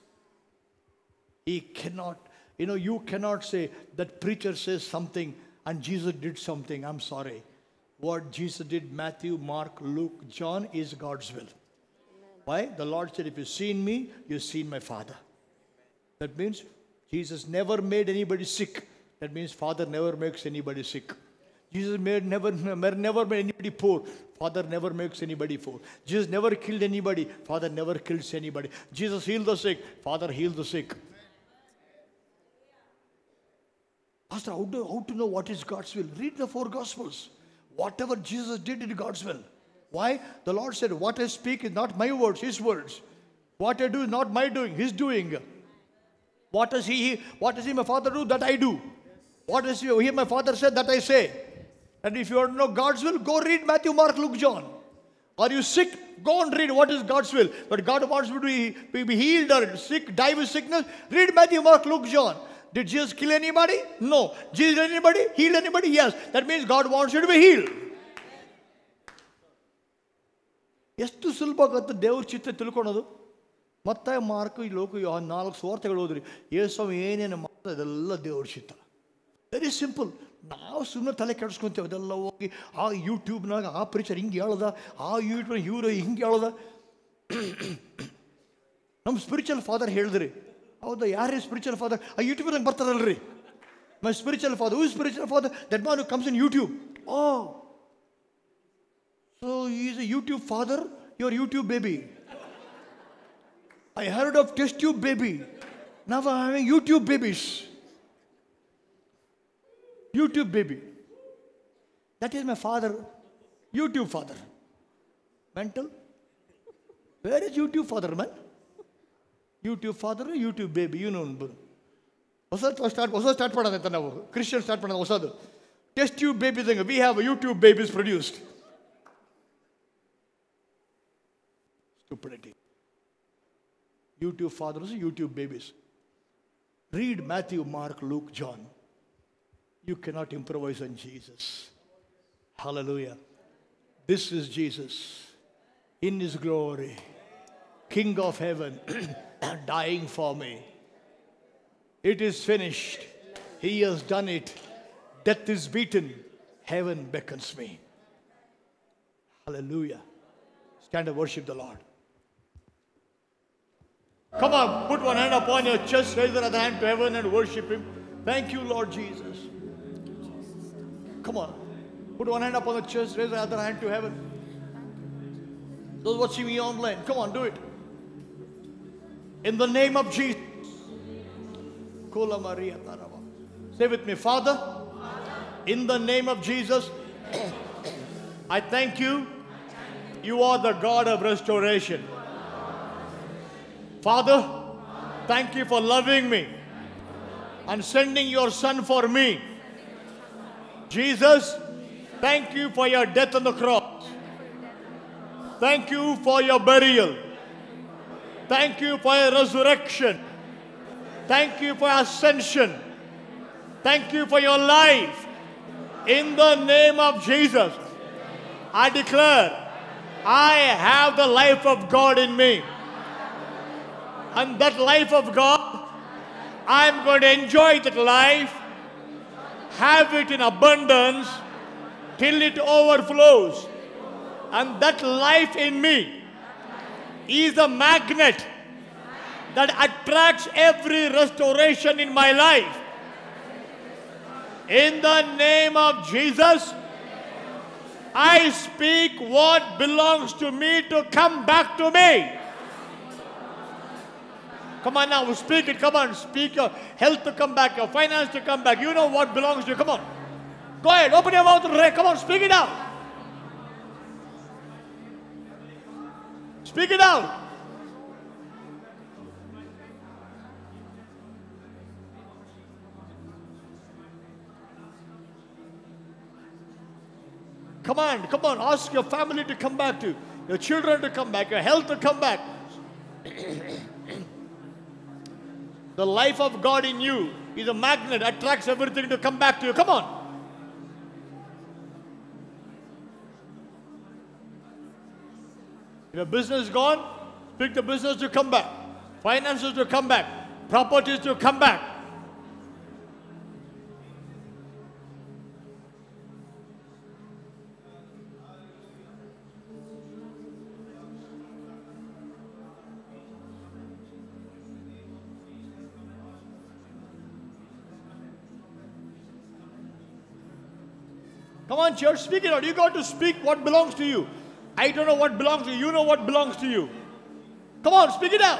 He cannot, you know, you cannot say that preacher says something and Jesus did something. I'm sorry. What Jesus did, Matthew, Mark, Luke, John, is God's will. Amen. Why? The Lord said, if you've seen me, you've seen my Father. That means Jesus never made anybody sick. That means Father never makes anybody sick. Jesus made never, never made anybody poor. Father never makes anybody poor. Jesus never killed anybody. Father never kills anybody. Jesus healed the sick. Father healed the sick. Pastor, how, do, how to know what is God's will? Read the four Gospels. Whatever Jesus did in God's will. Why? The Lord said, What I speak is not my words, His words. What I do is not my doing, His doing. What does He, what does He, my Father, do that I do? What does He, my Father said that I say? And if you want to know God's will, go read Matthew, Mark, Luke, John. Are you sick? Go and read what is God's will. But God wants me to be, be healed or sick, die with sickness. Read Matthew, Mark, Luke, John. Did Jesus kill anybody? No. Jesus anybody? Heal anybody? Yes. That means God wants you to be healed. ಎಷ್ಟು ಸುಲಭವಾಗತ್ತೆ ದೇವ್ರ ಚಿತ್ತ ತಿಳ್ಕೊಳೋದು ಮತ್ತೆ mark ಲೋಕ ನಾಲ್ಕು ಸುವಾರ್ಥಗಳು ಓದ್ರಿ ಯೇಸು ಏನೇನು ಮಾಡ್ತಾ ಇದೆಲ್ಲ ದೇವ್ರ ಚಿತ್ತ ವೆರಿ ಸಿಂಪಲ್ ನಾವು ಸುಮ್ಮನೆ ತಲೆ ಕೆಡಿಸ್ಕೊತೇವೆ ಅದೆಲ್ಲ ಹೋಗಿ ಆ ಯೂಟ್ಯೂಬ್ನಾಗ ಆ ಪ್ರೀಚರ್ ಹಿಂಗೆ ಹೇಳ್ದ ಆ ಯೂಟ್ಯೂಬ್ ಇವರು ಹಿಂಗೆ ಹೇಳ್ದ ನಮ್ಮ ಸ್ಪಿರಿಚುವಲ್ ಫಾದರ್ ಹೇಳಿದ್ರಿ ಹೌದಾ ಯಾರೇ ಸ್ಪಿರಿಚುವಲ್ ಫಾದರ್ ಆ ಯೂಟ್ಯೂಬ್ನಾಗ ಬರ್ತಾರಲ್ರಿ my spiritual father who spiritual father that man comes in YouTube oh so is a YouTube father your YouTube baby I heard of test tube baby ನಾವು have YouTube babies YouTube baby. That is my father, YouTube father. Mental? Where is YouTube father, man? YouTube father, YouTube baby, you know. ಹೊಸ start ಹೊಸ start ಮಾಡೋದಂತ ನಾವು Christian start ಮಾಡೋದು ಹೊಸದು test tube babies ಹಂಗೆ we YouTube babies babies produced stupidity YouTube fathers YouTube babies read Matthew Mark Luke John you cannot improvise on Jesus. Hallelujah. This is Jesus in his glory, King of heaven, dying for me. It is finished. He has done it. Death is beaten. Heaven beckons me. Hallelujah. Stand and worship the Lord. Come on, put one hand upon your chest, raise the other hand to heaven and worship Him. Thank you, Lord Jesus. Come on. Put one hand up on the chest, raise the other hand to heaven. Those watching me online, come on, do it. In the name of Jesus. Kola Maria Tarawa, Say with me, Father, in the name of Jesus, I thank you. You are the God of restoration. Father, thank you for loving me and sending your son for me. Jesus, thank you for your death on the cross. Thank you for your burial. Thank you for your resurrection. Thank you for your ascension. Thank you for your life. In the name of Jesus, I declare I have the life of God in me. And that life of God, I'm going to enjoy that life have it in abundance till it overflows. And that life in me is a magnet that attracts every restoration in my life. In the name of Jesus, I speak what belongs to me to come back to me. Come on now, speak it. Come on, speak your health to come back, your finance to come back. You know what belongs to you. Come on. Go ahead, open your mouth and pray. Come on, speak it out. Speak it out. Come on, come on, ask your family to come back to you, your children to come back, your health to come back. The life of God in you is a magnet, attracts everything to come back to you. Come on. If your business is gone, pick the business to come back. Finances to come back. Properties to come back. you're speaking out, you got to speak what belongs to you. I don't know what belongs to you. You know what belongs to you. Come on, speak it out.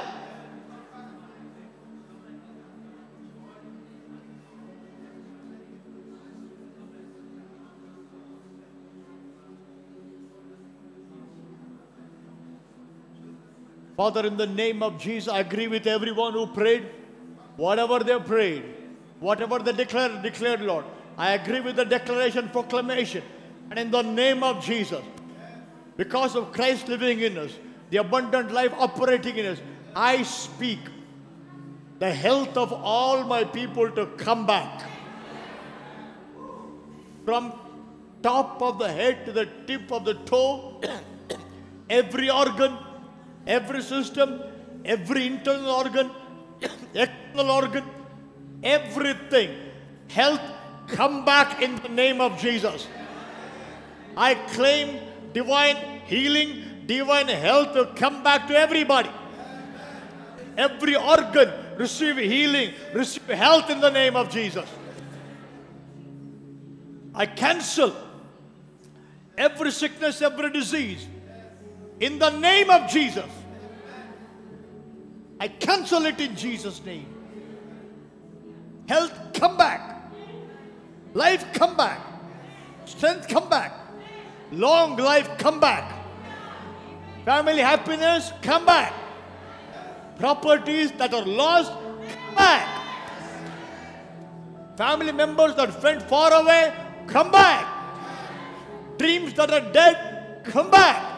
Father, in the name of Jesus, I agree with everyone who prayed. Whatever they prayed, whatever they declared, declared, Lord. I agree with the declaration, proclamation. And in the name of Jesus, because of Christ living in us, the abundant life operating in us, I speak the health of all my people to come back. From top of the head to the tip of the toe, every organ, every system, every internal organ, external organ, everything, health Come back in the name of Jesus. I claim divine healing, divine health will come back to everybody. Every organ receive healing, receive health in the name of Jesus. I cancel every sickness, every disease in the name of Jesus. I cancel it in Jesus' name. Health, come back. Life come back. Strength come back. Long life come back. Family happiness come back. Properties that are lost come back. Family members that went far away come back. Dreams that are dead come back.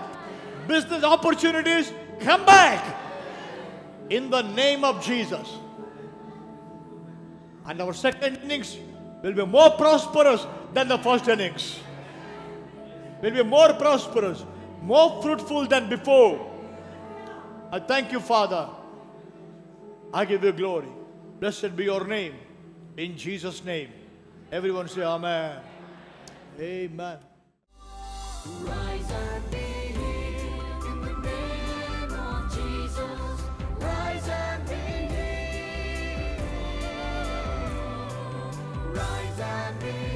Business opportunities come back. In the name of Jesus. And our second innings will be more prosperous than the first innings. Will be more prosperous, more fruitful than before. I thank you, Father. I give you glory. Blessed be your name. In Jesus' name. Everyone say Amen. Amen. me.